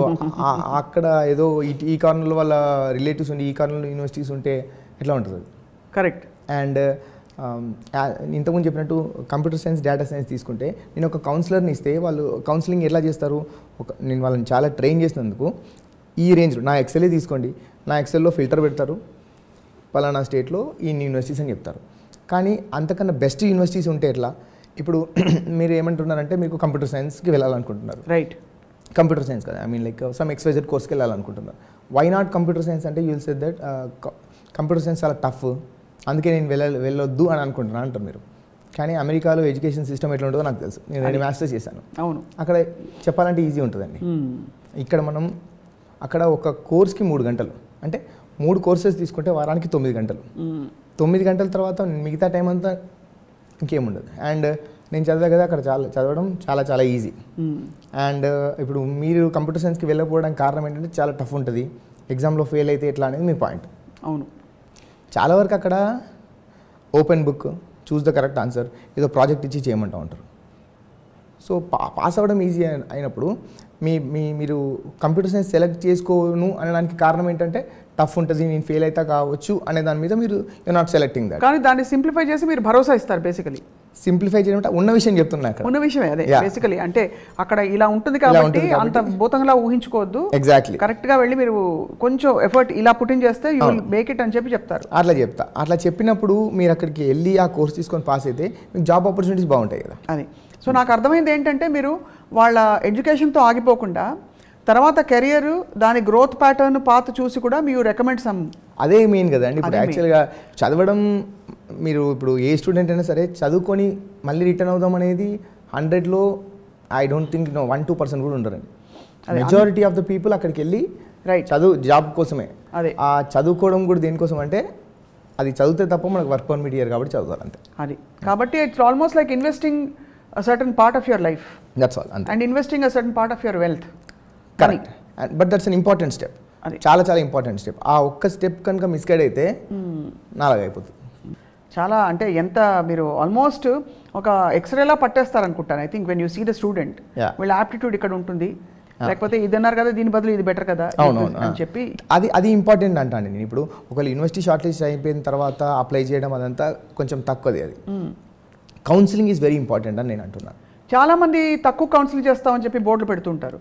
అక్కడ ఏదో ఈ కారణాల వాళ్ళ రిలేటివ్స్ ఉండి ఈ కారణాల యూనివర్సిటీస్ ఉంటే ఎట్లా ఉంటుంది కరెక్ట్ అండ్ ఇంతకుముందు చెప్పినట్టు కంప్యూటర్ సైన్స్ డేటా సైన్స్ తీసుకుంటే నేను ఒక కౌన్సిలర్ని ఇస్తే వాళ్ళు కౌన్సిలింగ్ ఎలా చేస్తారు ఒక నేను వాళ్ళని చాలా ట్రైన్ చేసినందుకు ఈ రేంజ్లో నా ఎక్సెలే తీసుకోండి నా ఎక్సెల్లో ఫిల్టర్ పెడతారు పలానా స్టేట్లో ఈ యూనివర్సిటీస్ అని చెప్తారు కానీ అంతకన్నా బెస్ట్ యూనివర్సిటీస్ ఉంటే ఎట్లా ఇప్పుడు మీరు ఏమంటున్నారంటే మీకు కంప్యూటర్ సైన్స్కి వెళ్ళాలనుకుంటున్నారు రైట్ కంప్యూటర్ సైన్స్ కదా I mean like some XYZ కోర్స్కి వెళ్ళాలనుకుంటున్నారు వై నాట్ కంప్యూటర్ సైన్స్ అంటే you'll set that computer science చాలా టఫ్ అందుకే నేను వెళ్ళ వెళ్ళొద్దు అని అనుకుంటున్నాను అంటారు మీరు కానీ అమెరికాలో ఎడ్యుకేషన్ సిస్టమ్ ఎట్లా ఉంటుందో నాకు తెలుసు నేను రెండు మాస్టర్స్ చేశాను అవును అక్కడ చెప్పాలంటే ఈజీ ఉంటుందండి hmm. ఇక్కడ మనం అక్కడ ఒక కోర్స్కి మూడు గంటలు అంటే మూడు కోర్సెస్ తీసుకుంటే వారానికి తొమ్మిది గంటలు తొమ్మిది గంటల తర్వాత మిగతా టైం అంతా ఇంకేముండదు అండ్ నేను చదివా కదా అక్కడ చాలా చదవడం చాలా చాలా ఈజీ అండ్ ఇప్పుడు మీరు కంప్యూటర్ సైన్స్కి వెళ్ళకపోవడానికి కారణం ఏంటంటే చాలా టఫ్ ఉంటుంది ఎగ్జామ్లో ఫెయిల్ అయితే ఎట్లా అనేది మీ పాయింట్ అవును చాలా వరకు అక్కడ open book choose the correct answer ఏదో ప్రాజెక్ట్ ఇచ్చి చేయమంటూ ఉంటారు సో పా పాస్ అవ్వడం ఈజీ అయినప్పుడు మీ మీ మీరు కంప్యూటర్ సైన్స్ సెలెక్ట్ చేసుకోను అనడానికి కారణం ఏంటంటే టఫ్ ఉంటుంది నేను ఫెయిల్ అయితే కావచ్చు అనే దాని మీద మీరు యూ నాట్ సెలెక్టింగ్ దట్ కానీ దాన్ని సింప్లిఫై చేసి మీరు భరోసా ఇస్తారు బేసికలీ సింప్లిఫై చేయడం ఉన్న విషయం చెప్తున్నా ఉన్న విషయమే అదే బేసికలీ అంటే అక్కడ ఇలా ఉంటుంది కాబట్టి అంత భూతంగా ఊహించుకోవద్దు ఎగ్జాక్ట్లీ కరెక్ట్ గా వెళ్ళి మీరు కొంచెం ఎఫర్ట్ ఇలా పుట్టిన చేస్తే యూ విల్ మేక్ ఇట్ అని చెప్పి చెప్తారు అట్లా చెప్తా అట్లా చెప్పినప్పుడు మీరు అక్కడికి వెళ్ళి ఆ కోర్స్ తీసుకొని పాస్ అయితే మీకు జాబ్ ఆపర్చునిటీస్ బాగుంటాయి కదా అది సో నాకు అర్థమైంది ఏంటంటే మీరు వాళ్ళ ఎడ్యుకేషన్తో ఆగిపోకుండా తర్వాత కెరియర్ దాని గ్రోత్ ప్యాటర్న్ పాత చూసి కూడా మీరు రికమెండ్ సమ్ అదే మెయిన్ కదండి ఇప్పుడు యాక్చువల్గా చదవడం మీరు ఇప్పుడు ఏ స్టూడెంట్ అయినా సరే చదువుకొని మళ్ళీ రిటర్న్ అవుదాం అనేది హండ్రెడ్లో I don't think no one two percent కూడా ఉండరండి మెజారిటీ ఆఫ్ ద పీపుల్ అక్కడికి వెళ్ళి రైట్ చదువు జాబ్ కోసమే అదే ఆ చదువుకోవడం కూడా దేనికోసం అంటే అది చదివితే తప్ప మనకు వర్క్ పర్మిట్ ఇయర్ కాబట్టి చదువు అంతే అది కాబట్టి it's almost like investing certain part of your life that's all and investing a certain part of your wealth correct but that's an important step చాలా చాలా ఇంపార్టెంట్ స్టెప్ ఆ ఒక్క స్టెప్ కనుక మిస్గైడ్ అయితే hmm. నాలుగైపోతుంది చాలా అంటే ఎంత మీరు ఆల్మోస్ట్ ఒక ఎక్స్రేలా పట్టేస్తారనుకుంటాను I think when you see the student వీళ్ళ యాప్టిట్యూడ్ ఇక్కడ ఉంటుంది ah. లేకపోతే ఇది అన్నారు కదా దీని బదులు ఇది బెటర్ కదా అని ah. చెప్పి అది అది ఇంపార్టెంట్ అంటాను నేను ఇప్పుడు ఒకవేళ యూనివర్సిటీ షార్ట్ లిస్ట్ అయిపోయిన తర్వాత అప్లై చేయడం అదంతా కొంచెం తక్కువది అది కౌన్సిలింగ్ ఈజ్ వెరీ ఇంపార్టెంట్ అని నేను అంటున్నాను చాలా మంది తక్కువ కౌన్సిలింగ్ చేస్తామని చెప్పి బోర్డులు పెడుతుంటారు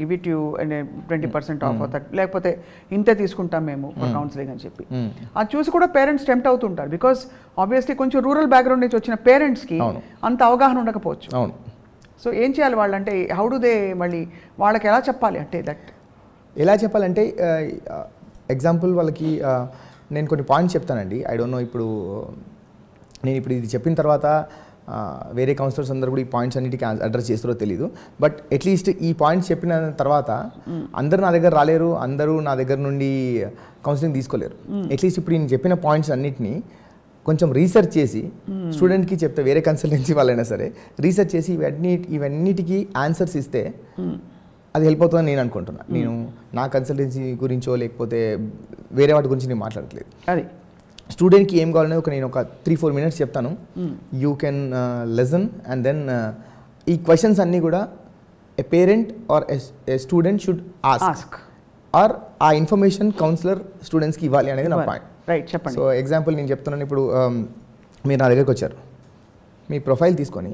give it you and twenty percent off లేకపోతే ఇంతే తీసుకుంటాం మేము కౌన్సిలింగ్ hmm. అని చెప్పి అది hmm. చూసి కూడా పేరెంట్స్ టెంప్ట్ అవుతుంటారు బికాస్ ఆబ్వియస్లీ కొంచెం రూరల్ బ్యాక్గ్రౌండ్ నుంచి వచ్చిన పేరెంట్స్కి అంత అవగాహన ఉండకపోవచ్చు సో ఏం చేయాలి వాళ్ళంటే హౌ డు దే మళ్ళీ వాళ్ళకి ఎలా చెప్పాలి అంటే దట్ ఎలా చెప్పాలంటే ఎగ్జాంపుల్ వాళ్ళకి నేను కొన్ని పాయింట్స్ చెప్తానండి ఐ డోంట్ నో ఇప్పుడు నేను ఇప్పుడు ఇది చెప్పిన తర్వాత వేరే కౌన్సిలర్స్ అందరూ కూడా ఈ పాయింట్స్ అన్నిటికీ అడ్రస్ చేస్తారో తెలియదు బట్ అట్లీస్ట్ ఈ పాయింట్స్ చెప్పిన తర్వాత అందరు నా దగ్గర రాలేరు అందరూ నా దగ్గర నుండి కౌన్సిలింగ్ తీసుకోలేరు అట్లీస్ట్ ఇప్పుడు నేను చెప్పిన పాయింట్స్ అన్నిటినీ కొంచెం రీసెర్చ్ చేసి స్టూడెంట్కి చెప్తే వేరే కన్సల్టెన్సీ వాళ్ళైనా సరే రీసెర్చ్ చేసి ఇవన్నీ ఇవన్నిటికి ఆన్సర్స్ ఇస్తే అది హెల్ప్ అవుతుందని నేను అనుకుంటున్నాను నేను నా కన్సల్టెన్సీ గురించో లేకపోతే వేరే వాటి గురించి నేను మాట్లాడట్లేదు అది స్టూడెంట్కి ఏం కావాలనేది ఒక నేను ఒక త్రీ ఫోర్ మినిట్స్ చెప్తాను you can listen and then ఈ క్వశ్చన్స్ అన్నీ కూడా a parent or a student should ask or ఆ ఇన్ఫర్మేషన్ కౌన్సిలర్ స్టూడెంట్స్కి ఇవ్వాలి అనేది నా పాయింట్ రైట్ చెప్పండి సో ఎగ్జాంపుల్ నేను చెప్తున్నాను ఇప్పుడు um, మీరు నా దగ్గరికి వచ్చారు మీ ప్రొఫైల్ తీసుకొని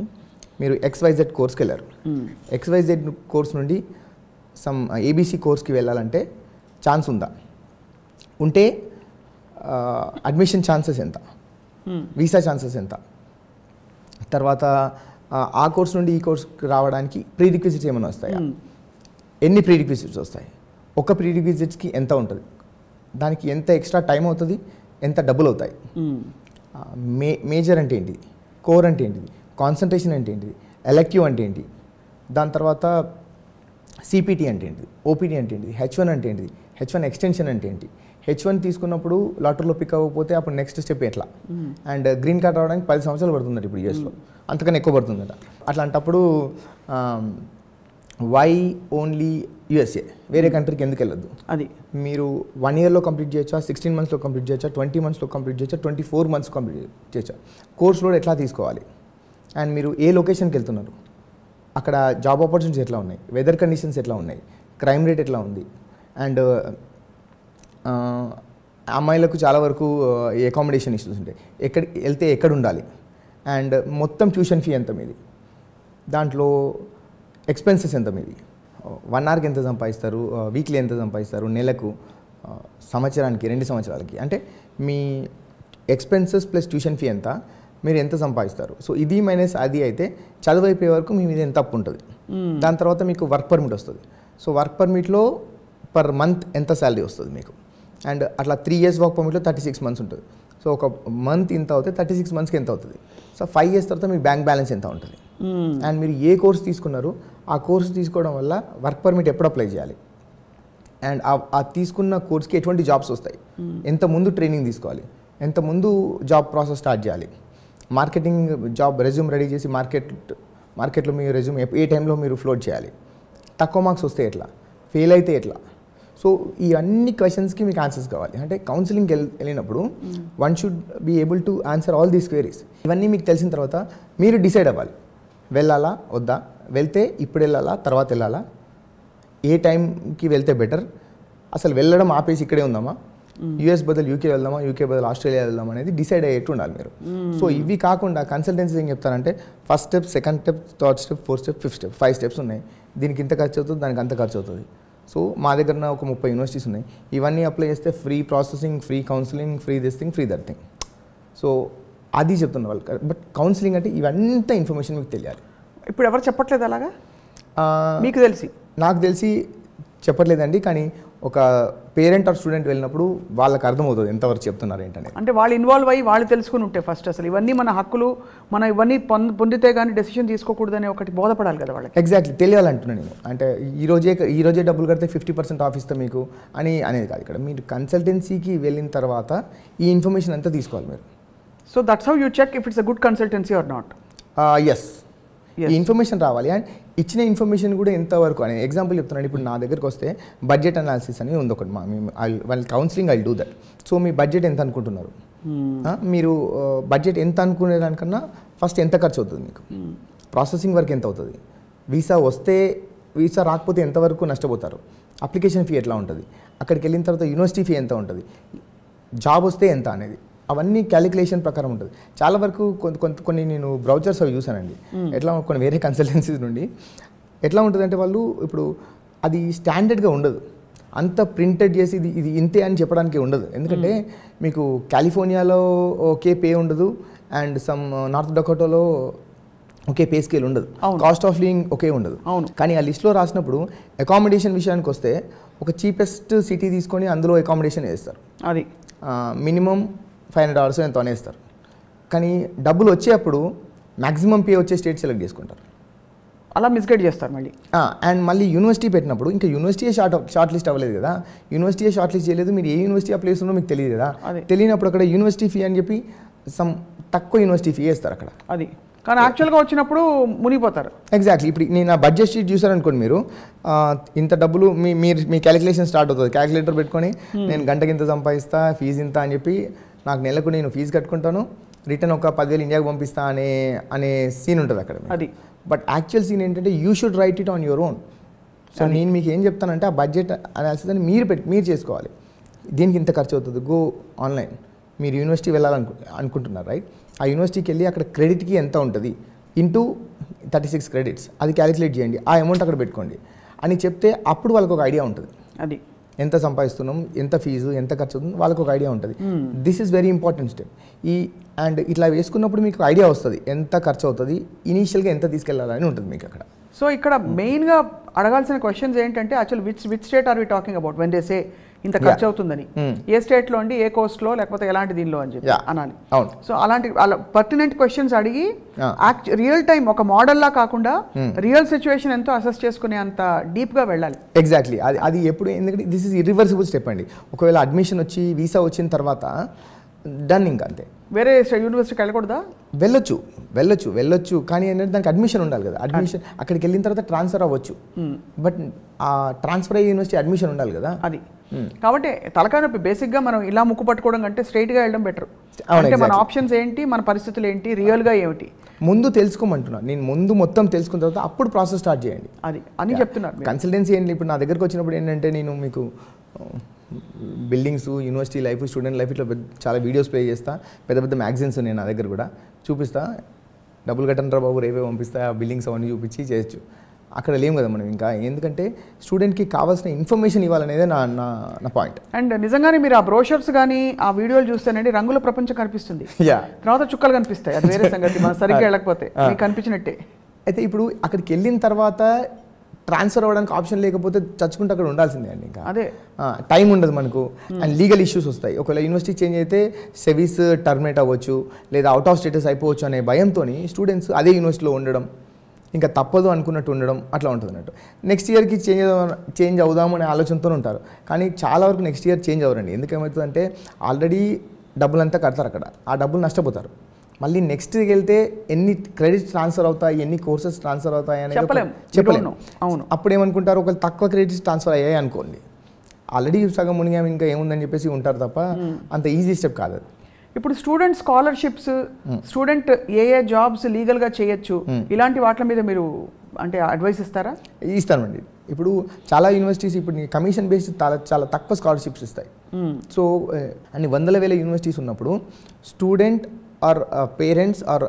మీరు ఎక్స్వైజెడ్ కోర్స్కి వెళ్ళారు ఎక్స్వైజెడ్ కోర్స్ నుండి సమ్ ఏబీసీ కోర్స్కి వెళ్ళాలంటే ఛాన్స్ ఉందా ఉంటే అడ్మిషన్ ఛాన్సెస్ ఎంత వీసా hmm. ఛాన్సెస్ ఎంత తర్వాత ఆ కోర్స్ నుండి ఈ కోర్స్ రావడానికి ప్రీ రిక్విజిట్స్ ఏమైనా వస్తాయా hmm. ఎన్ని ప్రీ రిక్విజిట్స్ వస్తాయి ఒక ప్రీ రిక్విజిట్స్కి ఎంత ఉంటుంది దానికి ఎంత ఎక్స్ట్రా టైం అవుతుంది ఎంత డబ్బులు అవుతాయి hmm. మే మేజర్ అంటే ఏంటిది కోర్ అంటే ఏంటిది కాన్సన్ట్రేషన్ అంటే ఏంటిది ఎలక్యూ అంటే ఏంటి దాని తర్వాత సిపిటీ అంటే ఏంటిది ఓపీటీ అంటే ఏంటిది హెచ్ వన్ అంటే ఏంటిది హెచ్ వన్ ఎక్స్టెన్షన్ అంటే ఏంటి హెచ్ వన్ తీసుకున్నప్పుడు లాటర్లో పిక్ అవ్వకపోతే అప్పుడు నెక్స్ట్ స్టెప్ ఎట్లా అండ్ గ్రీన్ కార్డ్ రావడానికి పది సంవత్సరాలు పడుతుందట ఇప్పుడు యూఎస్లో అంతకన్నా ఎక్కువ పడుతుందట అట్లాంటప్పుడు వై ఓన్లీ యుఎస్ఏ వేరే కంట్రీకి hmm. ఎందుకు వెళ్ళదు అది మీరు వన్ ఇయర్లో కంప్లీట్ చేయొచ్చా సిక్స్టీన్ మంత్స్లో కంప్లీట్ చేయొచ్చా ట్వంటీ మంత్స్లో కంప్లీట్ చేయొచ్చా ట్వంటీ ఫోర్ మంత్స్ కంప్లీట్ చేయొచ్చా కోర్స్ లోడ్ ఎట్లా తీసుకోవాలి అండ్ మీరు ఏ లొకేషన్కి వెళ్తున్నారు అక్కడ జాబ్ ఆపర్చునిటీస్ ఎట్లా ఉన్నాయి వెదర్ కండిషన్స్ ఎట్లా ఉన్నాయి క్రైమ్ రేట్ ఎట్లా ఉంది అండ్ అమ్మాయిలకు చాలా వరకు అకామిడేషన్ ఇష్యూస్ ఉంటాయి ఎక్కడ వెళ్తే ఎక్కడ ఉండాలి అండ్ మొత్తం ట్యూషన్ ఫీ ఎంత మీది దాంట్లో ఎక్స్పెన్సెస్ ఎంత మీది వన్ అవర్కి ఎంత సంపాదిస్తారు వీక్లీ ఎంత సంపాదిస్తారు నెలకు సంవత్సరానికి రెండు సంవత్సరాలకి అంటే మీ ఎక్స్పెన్సెస్ ప్లస్ ట్యూషన్ ఫీ ఎంత మీరు ఎంత సంపాదిస్తారు సో ఇది మైనస్ అది అయితే చదువు అయిపోయే వరకు మీ మీద ఎంత అప్పు ఉంటుంది hmm. దాని తర్వాత మీకు వర్క్ పర్మిట్ వస్తుంది సో వర్క్ పర్మిట్లో పర్ మంత్ ఎంత శాలరీ వస్తుంది మీకు అండ్ అట్లా త్రీ ఇయర్స్ వర్క్ పర్మిట్లో థర్టీ సిక్స్ మంత్స్ ఉంటుంది సో ఒక మంత్ ఇంత అవుతుంది థర్టీ సిక్స్ మంత్స్కి ఎంత అవుతుంది సో ఫైవ్ ఇయర్స్ తర్వాత మీ బ్యాంక్ బ్యాలెన్స్ ఎంత ఉంటుంది hmm. అండ్ మీరు ఏ కోర్స్ తీసుకున్నారు ఆ కోర్స్ తీసుకోవడం వల్ల వర్క్ పర్మిట్ ఎప్పుడు అప్లై చేయాలి అండ్ ఆ తీసుకున్న కోర్స్కి ఎటువంటి జాబ్స్ వస్తాయి hmm. ఎంత ముందు ట్రైనింగ్ తీసుకోవాలి ఎంత ముందు జాబ్ ప్రాసెస్ స్టార్ట్ చేయాలి మార్కెటింగ్ జాబ్ రెజ్యూమ్ రెడీ చేసి మార్కెట్ మార్కెట్లో మీ రెజ్యూమ్ ఏ టైంలో మీరు ఫ్లోట్ చేయాలి తక్కువ మార్క్స్ వస్తే ఎట్లా ఫెయిల్ అయితే ఎట్లా సో ఈ అన్ని క్వశ్చన్స్కి మీకు ఆన్సర్స్ కావాలి అంటే కౌన్సిలింగ్ వెళ్ళి వెళ్ళినప్పుడు one should be able to answer all these queries ఇవన్నీ మీకు తెలిసిన తర్వాత మీరు డిసైడ్ అవ్వాలి వెళ్ళాలా వద్దా వెళ్తే ఇప్పుడు వెళ్ళాలా తర్వాత వెళ్ళాలా ఏ టైంకి వెళ్తే బెటర్ అసలు వెళ్ళడం ఆపేసి ఇక్కడే ఉందామా యుఎస్ బదులు యూకే వెళ్దామా యూకే బదులు ఆస్ట్రేలియా వెళ్దాం అనేది డిసైడ్ అయ్యేట్టు ఉండాలి మీరు సో ఇవి కాకుండా కన్సల్టెన్సీ ఏం చెప్తారంటే first step second step third step fourth step fifth step five steps ఉన్నాయి దీనికి ఇంత ఖర్చు అవుతుంది దానికి అంత ఖర్చు అవుతుంది సో మా దగ్గర ఒక ముప్పై యూనివర్సిటీస్ ఉన్నాయి ఇవన్నీ అప్లై చేస్తే free processing free counselling free this thing free that thing so అది చెప్తున్న వాళ్ళు బట్ కౌన్సిలింగ్ అంటే ఇవంత ఇన్ఫర్మేషన్ మీకు తెలియాలి ఇప్పుడు ఎవరు చెప్పట్లేదు అలాగా మీకు తెలిసి నాకు తెలిసి చెప్పట్లేదండి కానీ ఒక పేరెంట్ ఆర్ స్టూడెంట్ వెళ్ళినప్పుడు వాళ్ళకి అర్థమవుతుంది ఎంతవరకు చెప్తున్నారు ఏంటని అంటే వాళ్ళు ఇన్వాల్వ్ అయ్యి వాళ్ళు తెలుసుకుని ఉంటే ఫస్ట్ అసలు ఇవన్నీ మన హక్కులు మన ఇవన్నీ పొందితే కానీ డెసిషన్ అనే ఒకటి బోధపడాలి కదా వాళ్ళకి ఎగ్జాక్ట్లీ తెలియాలంటున్నాను నేను అంటే ఈ రోజే ఈ రోజే డబ్బులు కడితే ఫిఫ్టీ పర్సెంట్ ఆఫ్ ఇస్తే మీకు అని అనేది కాదు ఇక్కడ మీరు కన్సల్టెన్సీకి వెళ్ళిన తర్వాత ఈ ఇన్ఫర్మేషన్ అంతా తీసుకోవాలి మీరు so that's how you check if it's a good consultancy or not yes ఈ ఇన్ఫర్మేషన్ రావాలి అండ్ ఇచ్చిన ఇన్ఫర్మేషన్ కూడా ఎంతవరకు అని ఎగ్జాంపుల్ చెప్తున్నాను ఇప్పుడు నా దగ్గరకు వస్తే బడ్జెట్ అనాలిసిస్ అని ఉంది ఒకటి మా మేము counselling I do that so మీ బడ్జెట్ ఎంత అనుకుంటున్నారు hmm. మీరు బడ్జెట్ ఎంత అనుకునే దానికన్నా ఫస్ట్ ఎంత ఖర్చు అవుతుంది మీకు ప్రాసెసింగ్ hmm. వర్క్ ఎంత అవుతుంది వీసా వస్తే వీసా రాకపోతే ఎంతవరకు నష్టపోతారు అప్లికేషన్ ఫీ ఎట్లా ఉంటుంది అక్కడికి వెళ్ళిన తర్వాత యూనివర్సిటీ ఫీ ఎంత ఉంటుంది జాబ్ వస్తే ఎంత అనేది అవన్నీ క్యాలిక్యులేషన్ ప్రకారం ఉంటుంది చాలా వరకు కొంత కొంత కొన్ని నేను బ్రౌజర్స్ అవి చూసానండి ఎట్లా కొన్ని వేరే కన్సల్టెన్సీస్ నుండి ఎట్లా ఉంటుందంటే వాళ్ళు ఇప్పుడు అది స్టాండర్డ్గా ఉండదు అంత ప్రింటెడ్ చేసి ఇది ఇది ఇంతే అని చెప్పడానికి ఉండదు ఎందుకంటే మీకు కాలిఫోర్నియాలో ఒకే పే ఉండదు అండ్ సమ్ నార్త్ డకోటోలో ఒకే పే స్కేల్ ఉండదు కాస్ట్ ఆఫ్ లివింగ్ ఒకే ఉండదు కానీ ఆ లిస్ట్లో రాసినప్పుడు అకామిడేషన్ విషయానికి వస్తే ఒక చీపెస్ట్ సిటీ తీసుకొని అందులో అకామిడేషన్ వేస్తారు అది మినిమం ఫైవ్ హండ్రెడ్ డాలర్స్ ఎంత అనేస్తారు కానీ డబ్బులు వచ్చేప్పుడు మ్యాక్సిమం పే వచ్చే స్టేట్ సెలెక్ట్ చేసుకుంటారు అలా మిస్గైడ్ చేస్తారు మళ్ళీ అండ్ మళ్ళీ యూనివర్సిటీ పెట్టినప్పుడు ఇంకా యూనివర్సిటీ షార్ట్ షార్ట్ లిస్ట్ అవ్వలేదు కదా యూనివర్సిటీ షార్ట్ లిస్ట్ చేయలేదు మీరు ఏ యూనివర్సిటీ అప్లై చేస్తున్నారో మీకు తెలియదు కదా తెలియనప్పుడు అక్కడ యూనివర్సిటీ ఫీ అని చెప్పి సమ్ తక్కువ యూనివర్సిటీ ఫీ వేస్తారు అక్కడ అది కానీ యాక్చువల్గా వచ్చినప్పుడు మునిగిపోతారు ఎగ్జాక్ట్లీ ఇప్పుడు నేను నా బడ్జెట్ షీట్ చూసారనుకోండి మీరు ఇంత డబ్బులు మీ మీరు మీ క్యాలిక్యులేషన్ స్టార్ట్ అవుతుంది క్యాలిక్యులేటర్ పెట్టుకొని hmm. నేను గంటకి ఇంత సంపాదిస్తా ఫీజు ఇంత అని చెప్పి నాకు నెలకు నేను ఫీజు కట్టుకుంటాను రిటర్న్ ఒక పదివేలు ఇండియాకి పంపిస్తా అనే అనే సీన్ ఉంటుంది అక్కడ అది బట్ యాక్చువల్ సీన్ ఏంటంటే you should write it on your own so నేను మీకు ఏం చెప్తానంటే ఆ బడ్జెట్ అనాలిసిస్ అని మీరు పెట్టి మీరు చేసుకోవాలి దీనికి ఇంత ఖర్చు అవుతుంది గో ఆన్లైన్ మీరు యూనివర్సిటీ వెళ్ళాలనుకు అనుకుంటున్నారు రైట్ ఆ యూనివర్సిటీకి వెళ్ళి అక్కడ క్రెడిట్కి ఎంత ఉంటుంది ఇంటూ థర్టీ సిక్స్ క్రెడిట్స్ అది క్యాలిక్యులేట్ చేయండి ఆ అమౌంట్ అక్కడ పెట్టుకోండి అని చెప్తే అప్పుడు వాళ్ళకి ఒక ఐడియా ఉంటుంది అది ఎంత సంపాదిస్తున్నాం ఎంత ఫీజు ఎంత ఖర్చు అవుతుంది వాళ్ళకు ఒక ఐడియా ఉంటుంది this is very important step ఈ అండ్ ఇట్లా వేసుకున్నప్పుడు మీకు ఐడియా వస్తుంది ఎంత ఖర్చు అవుతుంది ఇనీషియల్గా ఎంత తీసుకెళ్లాలని ఉంటుంది మీకు అక్కడ సో ఇక్కడ మెయిన్గా అడగాల్సిన క్వశ్చన్స్ ఏంటంటే actual which which state are we talking about when they say ఇంత ఖర్చు అవుతుందని hmm. ఏ లో అండి ఏ లో లేకపోతే ఎలాంటి దీనిలో అని చెప్పి అనాలి సో అలాంటి పర్టినెంట్ క్వశ్చన్స్ అడిగి రియల్ టైం ఒక మోడల్ లా కాకుండా రియల్ hmm. సిచ్యువేషన్ ఎంతో అసెస్ చేసుకునే అంత డీప్గా వెళ్ళాలి ఎగ్జాక్ట్లీ అది అది ఎప్పుడు ఎందుకంటే దిస్ ఇస్ ఇరివర్సిబుల్ స్టెప్ అండి ఒకవేళ అడ్మిషన్ వచ్చి వీసా వచ్చిన తర్వాత డన్ ఇంకా అంతే వేరే యూనివర్సిటీకి వెళ్ళకూడదా వెళ్ళొచ్చు వెళ్ళొచ్చు వెళ్ళొచ్చు కానీ ఏంటంటే దానికి అడ్మిషన్ ఉండాలి కదా అడ్మిషన్ అక్కడికి వెళ్ళిన తర్వాత ట్రాన్స్ఫర్ అవ్వచ్చు బట్ ఆ ట్రాన్స్ఫర్ అయ్యే యూనివర్సిటీ అడ్మిషన్ ఉండాలి కదా అది కాబట్టి తలకాయ నొప్పి బేసిక్గా మనం ఇలా ముక్కు పట్టుకోవడం కంటే స్ట్రైట్గా వెళ్ళడం బెటర్ అంటే మన ఆప్షన్స్ ఏంటి మన పరిస్థితులు ఏంటి రియల్గా ఏమిటి ముందు తెలుసుకోమంటున్నా నేను ముందు మొత్తం తెలుసుకున్న తర్వాత అప్పుడు ప్రాసెస్ స్టార్ట్ చేయండి అది అని చెప్తున్నారు కన్సల్టెన్సీ ఏంటి ఇప్పుడు నా దగ్గరకు వచ్చినప్పుడు ఏంటంటే నేను మీకు buildings university life student life ఇట్లా చాలా వీడియోస్ ప్లే చేస్తా పెద్ద పెద్ద మ్యాగజైన్స్ ఉన్నాయి నా దగ్గర కూడా చూపిస్తా డబ్బులు కట్టంటారా బాబు రేపే పంపిస్తా ఆ బిల్లింగ్స్ అవన్నీ చూపించి చేయొచ్చు అక్కడ లేము కదా మనం ఇంకా ఎందుకంటే స్టూడెంట్కి కావాల్సిన ఇన్ఫర్మేషన్ ఇవ్వాలనేదే నా నా పాయింట్ అండ్ నిజంగానే మీరు ఆ బ్రోషర్స్ కానీ ఆ వీడియోలు చూస్తేనండి రంగుల ప్రపంచం కనిపిస్తుంది తర్వాత చుక్కలు కనిపిస్తాయి అది వేరే సంగతి సరిగ్గా వెళ్ళకపోతే మీకు కనిపించినట్టే అయితే ఇప్పుడు అక్కడికి వెళ్ళిన తర్వాత ట్రాన్స్ఫర్ అవ్వడానికి ఆప్షన్ లేకపోతే చచ్చుకుంటే అక్కడ ఉండాల్సిందే అండి ఇంకా అదే టైం ఉండదు మనకు hmm. అండ్ లీగల్ ఇష్యూస్ వస్తాయి ఒకవేళ యూనివర్సిటీ చేంజ్ అయితే సెవీస్ టర్మినేట్ అవ్వచ్చు లేదా అవుట్ ఆఫ్ స్టేటస్ అయిపోవచ్చు అనే భయంతో స్టూడెంట్స్ అదే యూనివర్సిటీలో ఉండడం ఇంకా తప్పదు అనుకున్నట్టు ఉండడం అట్లా ఉంటుంది అన్నట్టు నెక్స్ట్ ఇయర్కి చేంజ్ చేంజ్ అనే ఆలోచనతో ఉంటారు కానీ చాలా వరకు నెక్స్ట్ ఇయర్ చేంజ్ అవ్వరండి ఎందుకేమవుతుందంటే ఆల్రెడీ డబ్బులంతా కడతారు అక్కడ ఆ డబ్బులు నష్టపోతారు మళ్ళీ నెక్స్ట్ వెళ్తే ఎన్ని క్రెడిట్స్ ట్రాన్స్ఫర్ అవుతాయి ఎన్ని కోర్సెస్ ట్రాన్స్ఫర్ అవుతాయి అని చెప్పలేము అవును అప్పుడు ఏమనుకుంటారు ఒకవేళ తక్కువ క్రెడిట్స్ ట్రాన్స్ఫర్ అయ్యాయి అనుకోండి ఆల్రెడీ సగం మునిగా ఇంకా ఏముందని చెప్పేసి ఉంటారు తప్ప hmm. అంత ఈజీ స్టెప్ కాదు ఇప్పుడు స్టూడెంట్ స్కాలర్షిప్స్ స్టూడెంట్ ఏ ఏ జాబ్స్ లీగల్గా చేయొచ్చు hmm. ఇలాంటి వాటి మీద మీరు అంటే అడ్వైస్ ఇస్తారా ఇస్తానండి ఇప్పుడు చాలా యూనివర్సిటీస్ ఇప్పుడు కమిషన్ బేస్డ్ చాలా చాలా తక్కువ స్కాలర్షిప్స్ ఇస్తాయి సో hmm. eh, అన్ని వందల వేల యూనివర్సిటీస్ ఉన్నప్పుడు student or parents or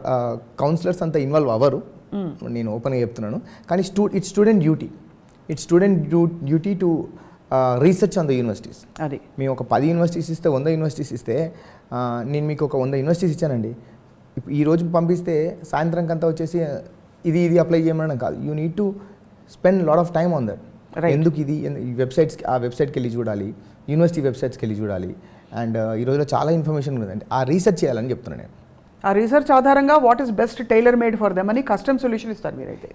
counsellors అంతా ఇన్వాల్వ్ అవ్వరు నేను ఓపెన్గా చెప్తున్నాను కానీ స్టూ it's student duty it's student duty to research on the universities అది మేము ఒక పది యూనివర్సిటీస్ ఇస్తే వంద యూనివర్సిటీస్ ఇస్తే నేను మీకు ఒక వంద యూనివర్సిటీస్ ఇచ్చానండి ఈ రోజు పంపిస్తే సాయంత్రం కంతా వచ్చేసి ఇది ఇది అప్లై చేయమని కాదు you need to spend lot of time on that ఎందుకు ఇది ఈ వెబ్సైట్స్ ఆ వెబ్సైట్కి వెళ్ళి చూడాలి యూనివర్సిటీ వెబ్సైట్స్కి వెళ్ళి చూడాలి అండ్ ఈ రోజులో చాలా ఇన్ఫర్మేషన్ ఉందండి ఆ రీసెర్చ్ చేయాలని చెప్తున్నాను నేను ఆ రీసెర్చ్ ఆధారంగా what is best tailor made for them అని కస్టమ్ సొల్యూషన్ ఇస్తారు మీరైతే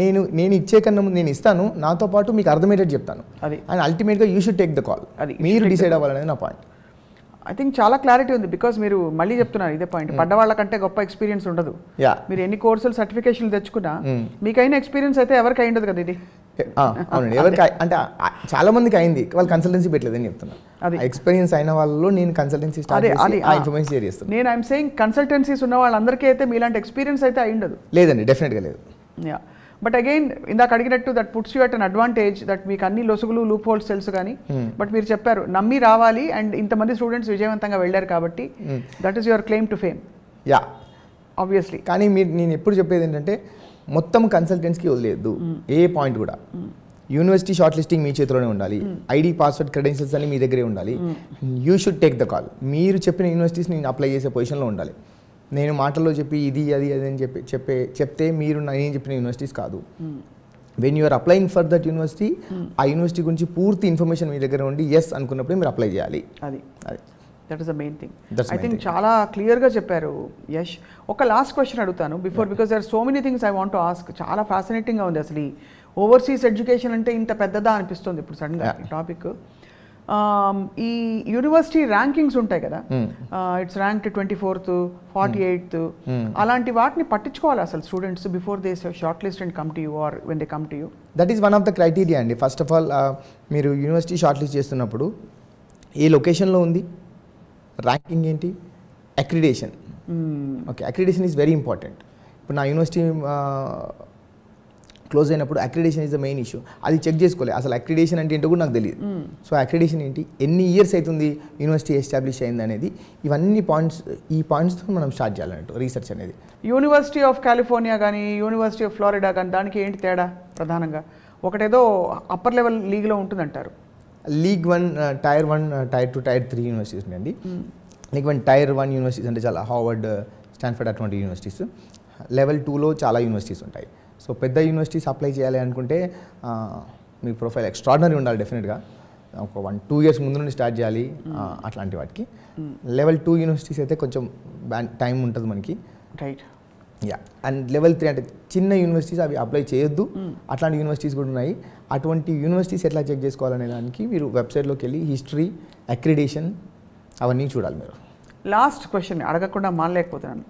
నేను నేను ఇచ్చే కన్నా ముందు నేను ఇస్తాను నాతో పాటు మీకు అర్థమయ్యేటట్టు చెప్తాను అది అండ్ అల్టిమేట్గా you should take the call అది మీరు డిసైడ్ అవ్వాలనేది నా పాయింట్ ఐ థింక్ చాలా క్లారిటీ ఉంది బికాస్ మీరు మళ్ళీ hmm. చెప్తున్నారు ఇదే పాయింట్ hmm. పడ్డవాళ్ళ కంటే గొప్ప ఎక్స్పీరియన్స్ ఉండదు మీరు ఎన్ని కోర్సులు సర్టిఫికేషన్లు తెచ్చుకున్నా hmm. మీకైన ఎక్స్పీరియన్స్ అయితే ఎవరికి అయి ఉండదు కదా ఇది అవునండి ఎవరికి అంటే చాలా మందికి అయింది వాళ్ళు కన్సల్టెన్సీ పెట్టలేదు అని చెప్తున్నా అది ఎక్స్పీరియన్స్ అయిన వాళ్ళు నేను కన్సల్టెన్సీ స్టార్ట్ ఇన్ఫర్మేషన్ షేర్ చేస్తాను నేను ఐఎమ్ సేయింగ్ కన్సల్టెన్సీస్ ఉన్న వాళ్ళందరికీ అయితే మీలాంటి ఎక్స్పీరియన్స్ అయితే అయి ఉండదు లేదండి డెఫినెట్గా లేదు యా బట్ అగైన్ ఇందాక అడిగినట్టు that puts you at an advantage that మీకు అన్ని లొసుగులు లూప్ హోల్స్ తెలుసు కానీ బట్ hmm. మీరు చెప్పారు నమ్మి రావాలి అండ్ ఇంతమంది స్టూడెంట్స్ విజయవంతంగా వెళ్ళారు కాబట్టి that is your claim to fame yeah obviously కానీ మీరు నేను ఎప్పుడు చెప్పేది ఏంటంటే మొత్తం కన్సల్టెంట్స్కి వదిలేదు hmm. ఏ పాయింట్ కూడా యూనివర్సిటీ షార్ట్ లిస్టింగ్ మీ చేతిలోనే ఉండాలి ఐడి పాస్వర్డ్ క్రెడెన్షియల్స్ అన్ని మీ దగ్గరే ఉండాలి you should take the call మీరు చెప్పిన యూనివర్సిటీస్ నేను అప్లై చేసే పొజిషన్లో ఉండాలి నేను మాటల్లో చెప్పి ఇది అది అది అని చెప్పి చెప్పే చెప్తే మీరు నేను చెప్పిన యూనివర్సిటీస్ కాదు when you're applying for that university ఆ యూనివర్సిటీ గురించి పూర్తి ఇన్ఫర్మేషన్ మీ దగ్గర ఉండి ఎస్ అనుకున్నప్పుడు మీరు అప్లై చేయాలి అది అది that is the main thing I think చాలా క్లియర్గా చెప్పారు యష్ ఒక లాస్ట్ క్వశ్చన్ అడుగుతాను before because there so many things I want to ask చాలా ఫ్యాసినేటింగ్గా ఉంది అసలు ఓవర్సీస్ ఎడ్యుకేషన్ అంటే ఇంత పెద్దదా అనిపిస్తుంది ఇప్పుడు సడన్గా టాపిక్ Um, ఈ యూనివర్సిటీ ర్యాంకింగ్స్ ఉంటాయి కదా it's rank twenty fourth forty eighth అలాంటి వాటిని పట్టించుకోవాలి అసలు students before they short list and come to you or when they come to you that is one of the criteria అండి first of all మీరు university short list చేస్తున్నప్పుడు ఏ లొకేషన్లో ఉంది ర్యాంకింగ్ ఏంటి accreditation okay accreditation is very important ఇప్పుడు నా university close అయినప్పుడు accreditation is the main issue అది చెక్ చేసుకోలేదు అసలు అక్రిడేషన్ అంటే ఏంటో కూడా నాకు తెలియదు సో hmm. అక్రిడేషన్ ఏంటి ఎన్ని ఇయర్స్ అవుతుంది యూనివర్సిటీ ఎస్టాబ్లిష్ అయింది అనేది ఇవన్నీ పాయింట్స్ ఈ పాయింట్స్తో మనం స్టార్ట్ చేయాలన్నట్టు రీసెర్చ్ అనేది యూనివర్సిటీ ఆఫ్ కాలిఫోర్నియా కానీ యూనివర్సిటీ ఆఫ్ ఫ్లోరిడా కానీ దానికి ఏంటి తేడా ప్రధానంగా ఒకటేదో అప్పర్ లెవెల్ లీగ్లో ఉంటుందంటారు league one tier one tier two tier three universities ఉన్నాయండి league one tier one universities అంటే చాలా హార్వర్డ్ స్టాన్ఫర్డ్ అటువంటి యూనివర్సిటీస్ లెవెల్ టూలో చాలా యూనివర్సిటీస్ ఉంటాయి సో పెద్ద యూనివర్సిటీస్ అప్లై చేయాలి అనుకుంటే మీ ప్రొఫైల్ ఎక్స్ట్రాడనరీ ఉండాలి డెఫినెట్గా ఒక వన్ టూ ఇయర్స్ ముందు నుండి స్టార్ట్ చేయాలి అట్లాంటి వాటికి లెవెల్ టూ యూనివర్సిటీస్ అయితే కొంచెం టైం ఉంటుంది మనకి right yeah and level three అంటే చిన్న యూనివర్సిటీస్ అవి అప్లై చేయొద్దు hmm. అట్లాంటి యూనివర్సిటీస్ కూడా ఉన్నాయి అటువంటి యూనివర్సిటీస్ ఎట్లా చెక్ చేసుకోవాలనే దానికి మీరు వెబ్సైట్లోకి వెళ్ళి హిస్టరీ అక్రిడేషన్ అవన్నీ చూడాలి మీరు లాస్ట్ క్వశ్చన్ అడగకుండా మానలేకపోతున్నాను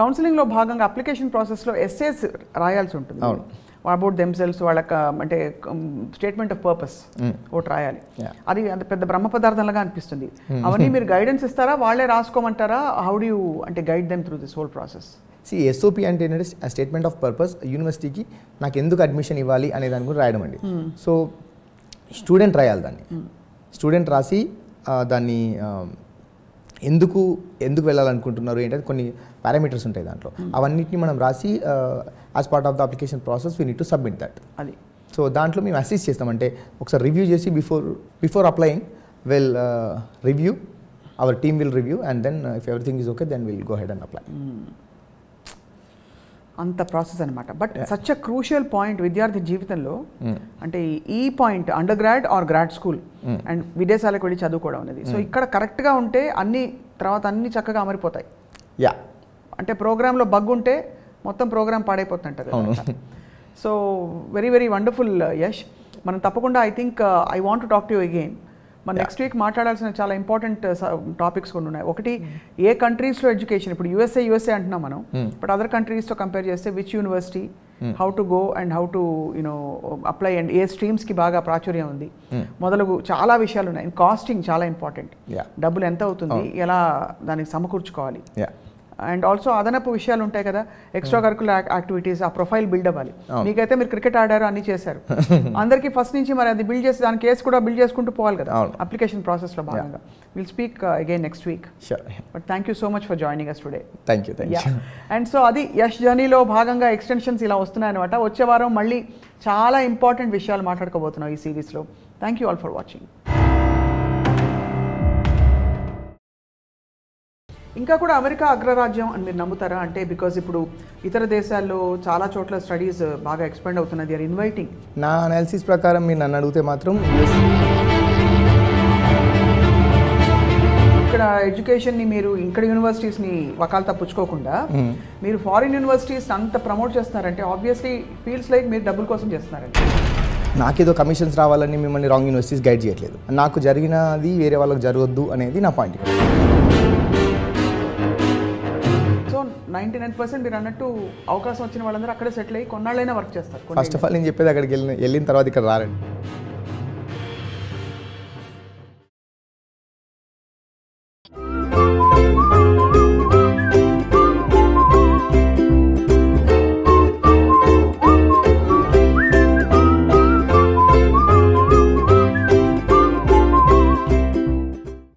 కౌన్సిలింగ్లో భాగంగా అప్లికేషన్ ప్రాసెస్లో ఎస్ఏస్ రాయాల్సి ఉంటుంది అబౌట్ దెమ్సెల్స్ వాళ్ళకి అంటే స్టేట్మెంట్ ఆఫ్ పర్పస్ ఒకటి రాయాలి అది అంత పెద్ద బ్రహ్మ పదార్థంలాగా అనిపిస్తుంది అవన్నీ మీరు గైడెన్స్ ఇస్తారా వాళ్ళే రాసుకోమంటారా హౌ డూ అంటే guide them through this whole process see SOP అంటే ఏంటంటే స్టేట్మెంట్ ఆఫ్ పర్పస్ యూనివర్సిటీకి నాకు ఎందుకు అడ్మిషన్ ఇవ్వాలి అనే దాని గురించి రాయడం అండి సో స్టూడెంట్ రాయాలి దాన్ని స్టూడెంట్ రాసి దాన్ని ఎందుకు ఎందుకు వెళ్ళాలనుకుంటున్నారు ఏంటంటే కొన్ని పారామీటర్స్ ఉంటాయి దాంట్లో hmm. అవన్నిటిని మనం రాసి as part of the application process we need to submit that అది సో దాంట్లో మేము అసిస్ట్ చేస్తామంటే ఒకసారి రివ్యూ చేసి before before applying will review our team will review and then if everything is okay then will go head and apply అంత process అనమాట but such a crucial point విద్యార్థి జీవితంలో hmm. అంటే ఈ point undergrad or grad school and విదేశాలకు వెళ్ళి చదువుకోవడం అనేది సో hmm. ఇక్కడ కరెక్ట్గా ఉంటే అన్ని తర్వాత అన్ని చక్కగా అమరిపోతాయి యా అంటే ప్రోగ్రాంలో బగ్ ఉంటే మొత్తం ప్రోగ్రామ్ పాడైపోతుంటుంది so very very wonderful Yash మనం తప్పకుండా I think I want to talk to you again మన నెక్స్ట్ వీక్ మాట్లాడాల్సిన చాలా ఇంపార్టెంట్ టాపిక్స్ uh, కొన్ని ఉన్నాయి ఒకటి hmm. ఏ కంట్రీస్లో ఎడ్యుకేషన్ ఇప్పుడు యూఎస్ఏ యూఎస్ఏ అంటున్నాం మనం బట్ అదర్ కంట్రీస్తో కంపేర్ చేస్తే which university how to go and how to you know apply and ఏ స్ట్రీమ్స్కి బాగా ప్రాచుర్యం ఉంది hmm. మొదలగు చాలా విషయాలు ఉన్నాయి కాస్టింగ్ చాలా ఇంపార్టెంట్ డబ్బులు ఎంత అవుతుంది oh. ఎలా దానికి సమకూర్చుకోవాలి అండ్ ఆల్సో అదనపు విషయాలు ఉంటాయి కదా ఎక్స్ట్రా కరికులర్ యాక్టివిటీస్ ఆ ప్రొఫైల్ బిల్డ్ అవ్వాలి మీకైతే మీరు క్రికెట్ ఆడారు అన్ని చేశారు అందరికీ ఫస్ట్ నుంచి మరి అది బిల్డ్ చేసి దాని కేసు కూడా బిల్డ్ చేసుకుంటూ పోవాలి కదా అప్లికేషన్ ప్రాసెస్లో భాగంగా will speak again next week but thank you so much for joining us today thank you and so అది యష్ జర్నీలో భాగంగా ఎక్స్టెన్షన్స్ ఇలా వస్తున్నాయన్నమాట వచ్చే వారం మళ్ళీ చాలా ఇంపార్టెంట్ విషయాలు మాట్లాడుకోబోతున్నాం ఈ సిరీస్లో thank you all for watching ఇంకా కూడా అమెరికా అగ్రరాజ్యం అని మీరు నమ్ముతారా అంటే బికాస్ ఇప్పుడు ఇతర దేశాల్లో చాలా చోట్ల స్టడీస్ uh, బాగా ఎక్స్పెండ్ అవుతున్నది ఆర్ ఇన్వైటింగ్ నా అనాలిసిస్ ప్రకారం మీరు నన్ను అడిగితే మాత్రం ఇక్కడ ఎడ్యుకేషన్ని మీరు ఇక్కడ యూనివర్సిటీస్ని వకాలు తప్పుకోకుండా మీరు ఫారిన్ యూనివర్సిటీస్ అంత ప్రమోట్ చేస్తున్నారంటే ఆబ్వియస్లీ ఫీల్స్ లైక్ మీరు డబ్బుల కోసం చేస్తున్నారండి నాకేదో కమిషన్స్ రావాలని మిమ్మల్ని రాంగ్ యూనివర్సిటీస్ గైడ్ చేయట్లేదు నాకు జరిగినది వేరే వాళ్ళకి జరగద్దు అనేది నా పాయింట్ నైంటీ నైన్ పర్సెంట్ మీరు అన్నట్టు అవకాశం వచ్చిన వాళ్ళందరూ అక్కడే సెటిల్ అయ్యి కొన్నాళ్ళైనా వర్క్ చేస్తారు ఫస్ట్ ఆఫ్ ఆల్ నేను చెప్పేది అక్కడికి వెళ్ళిన వెళ్ళిన తర్వాత ఇక్కడ రారండి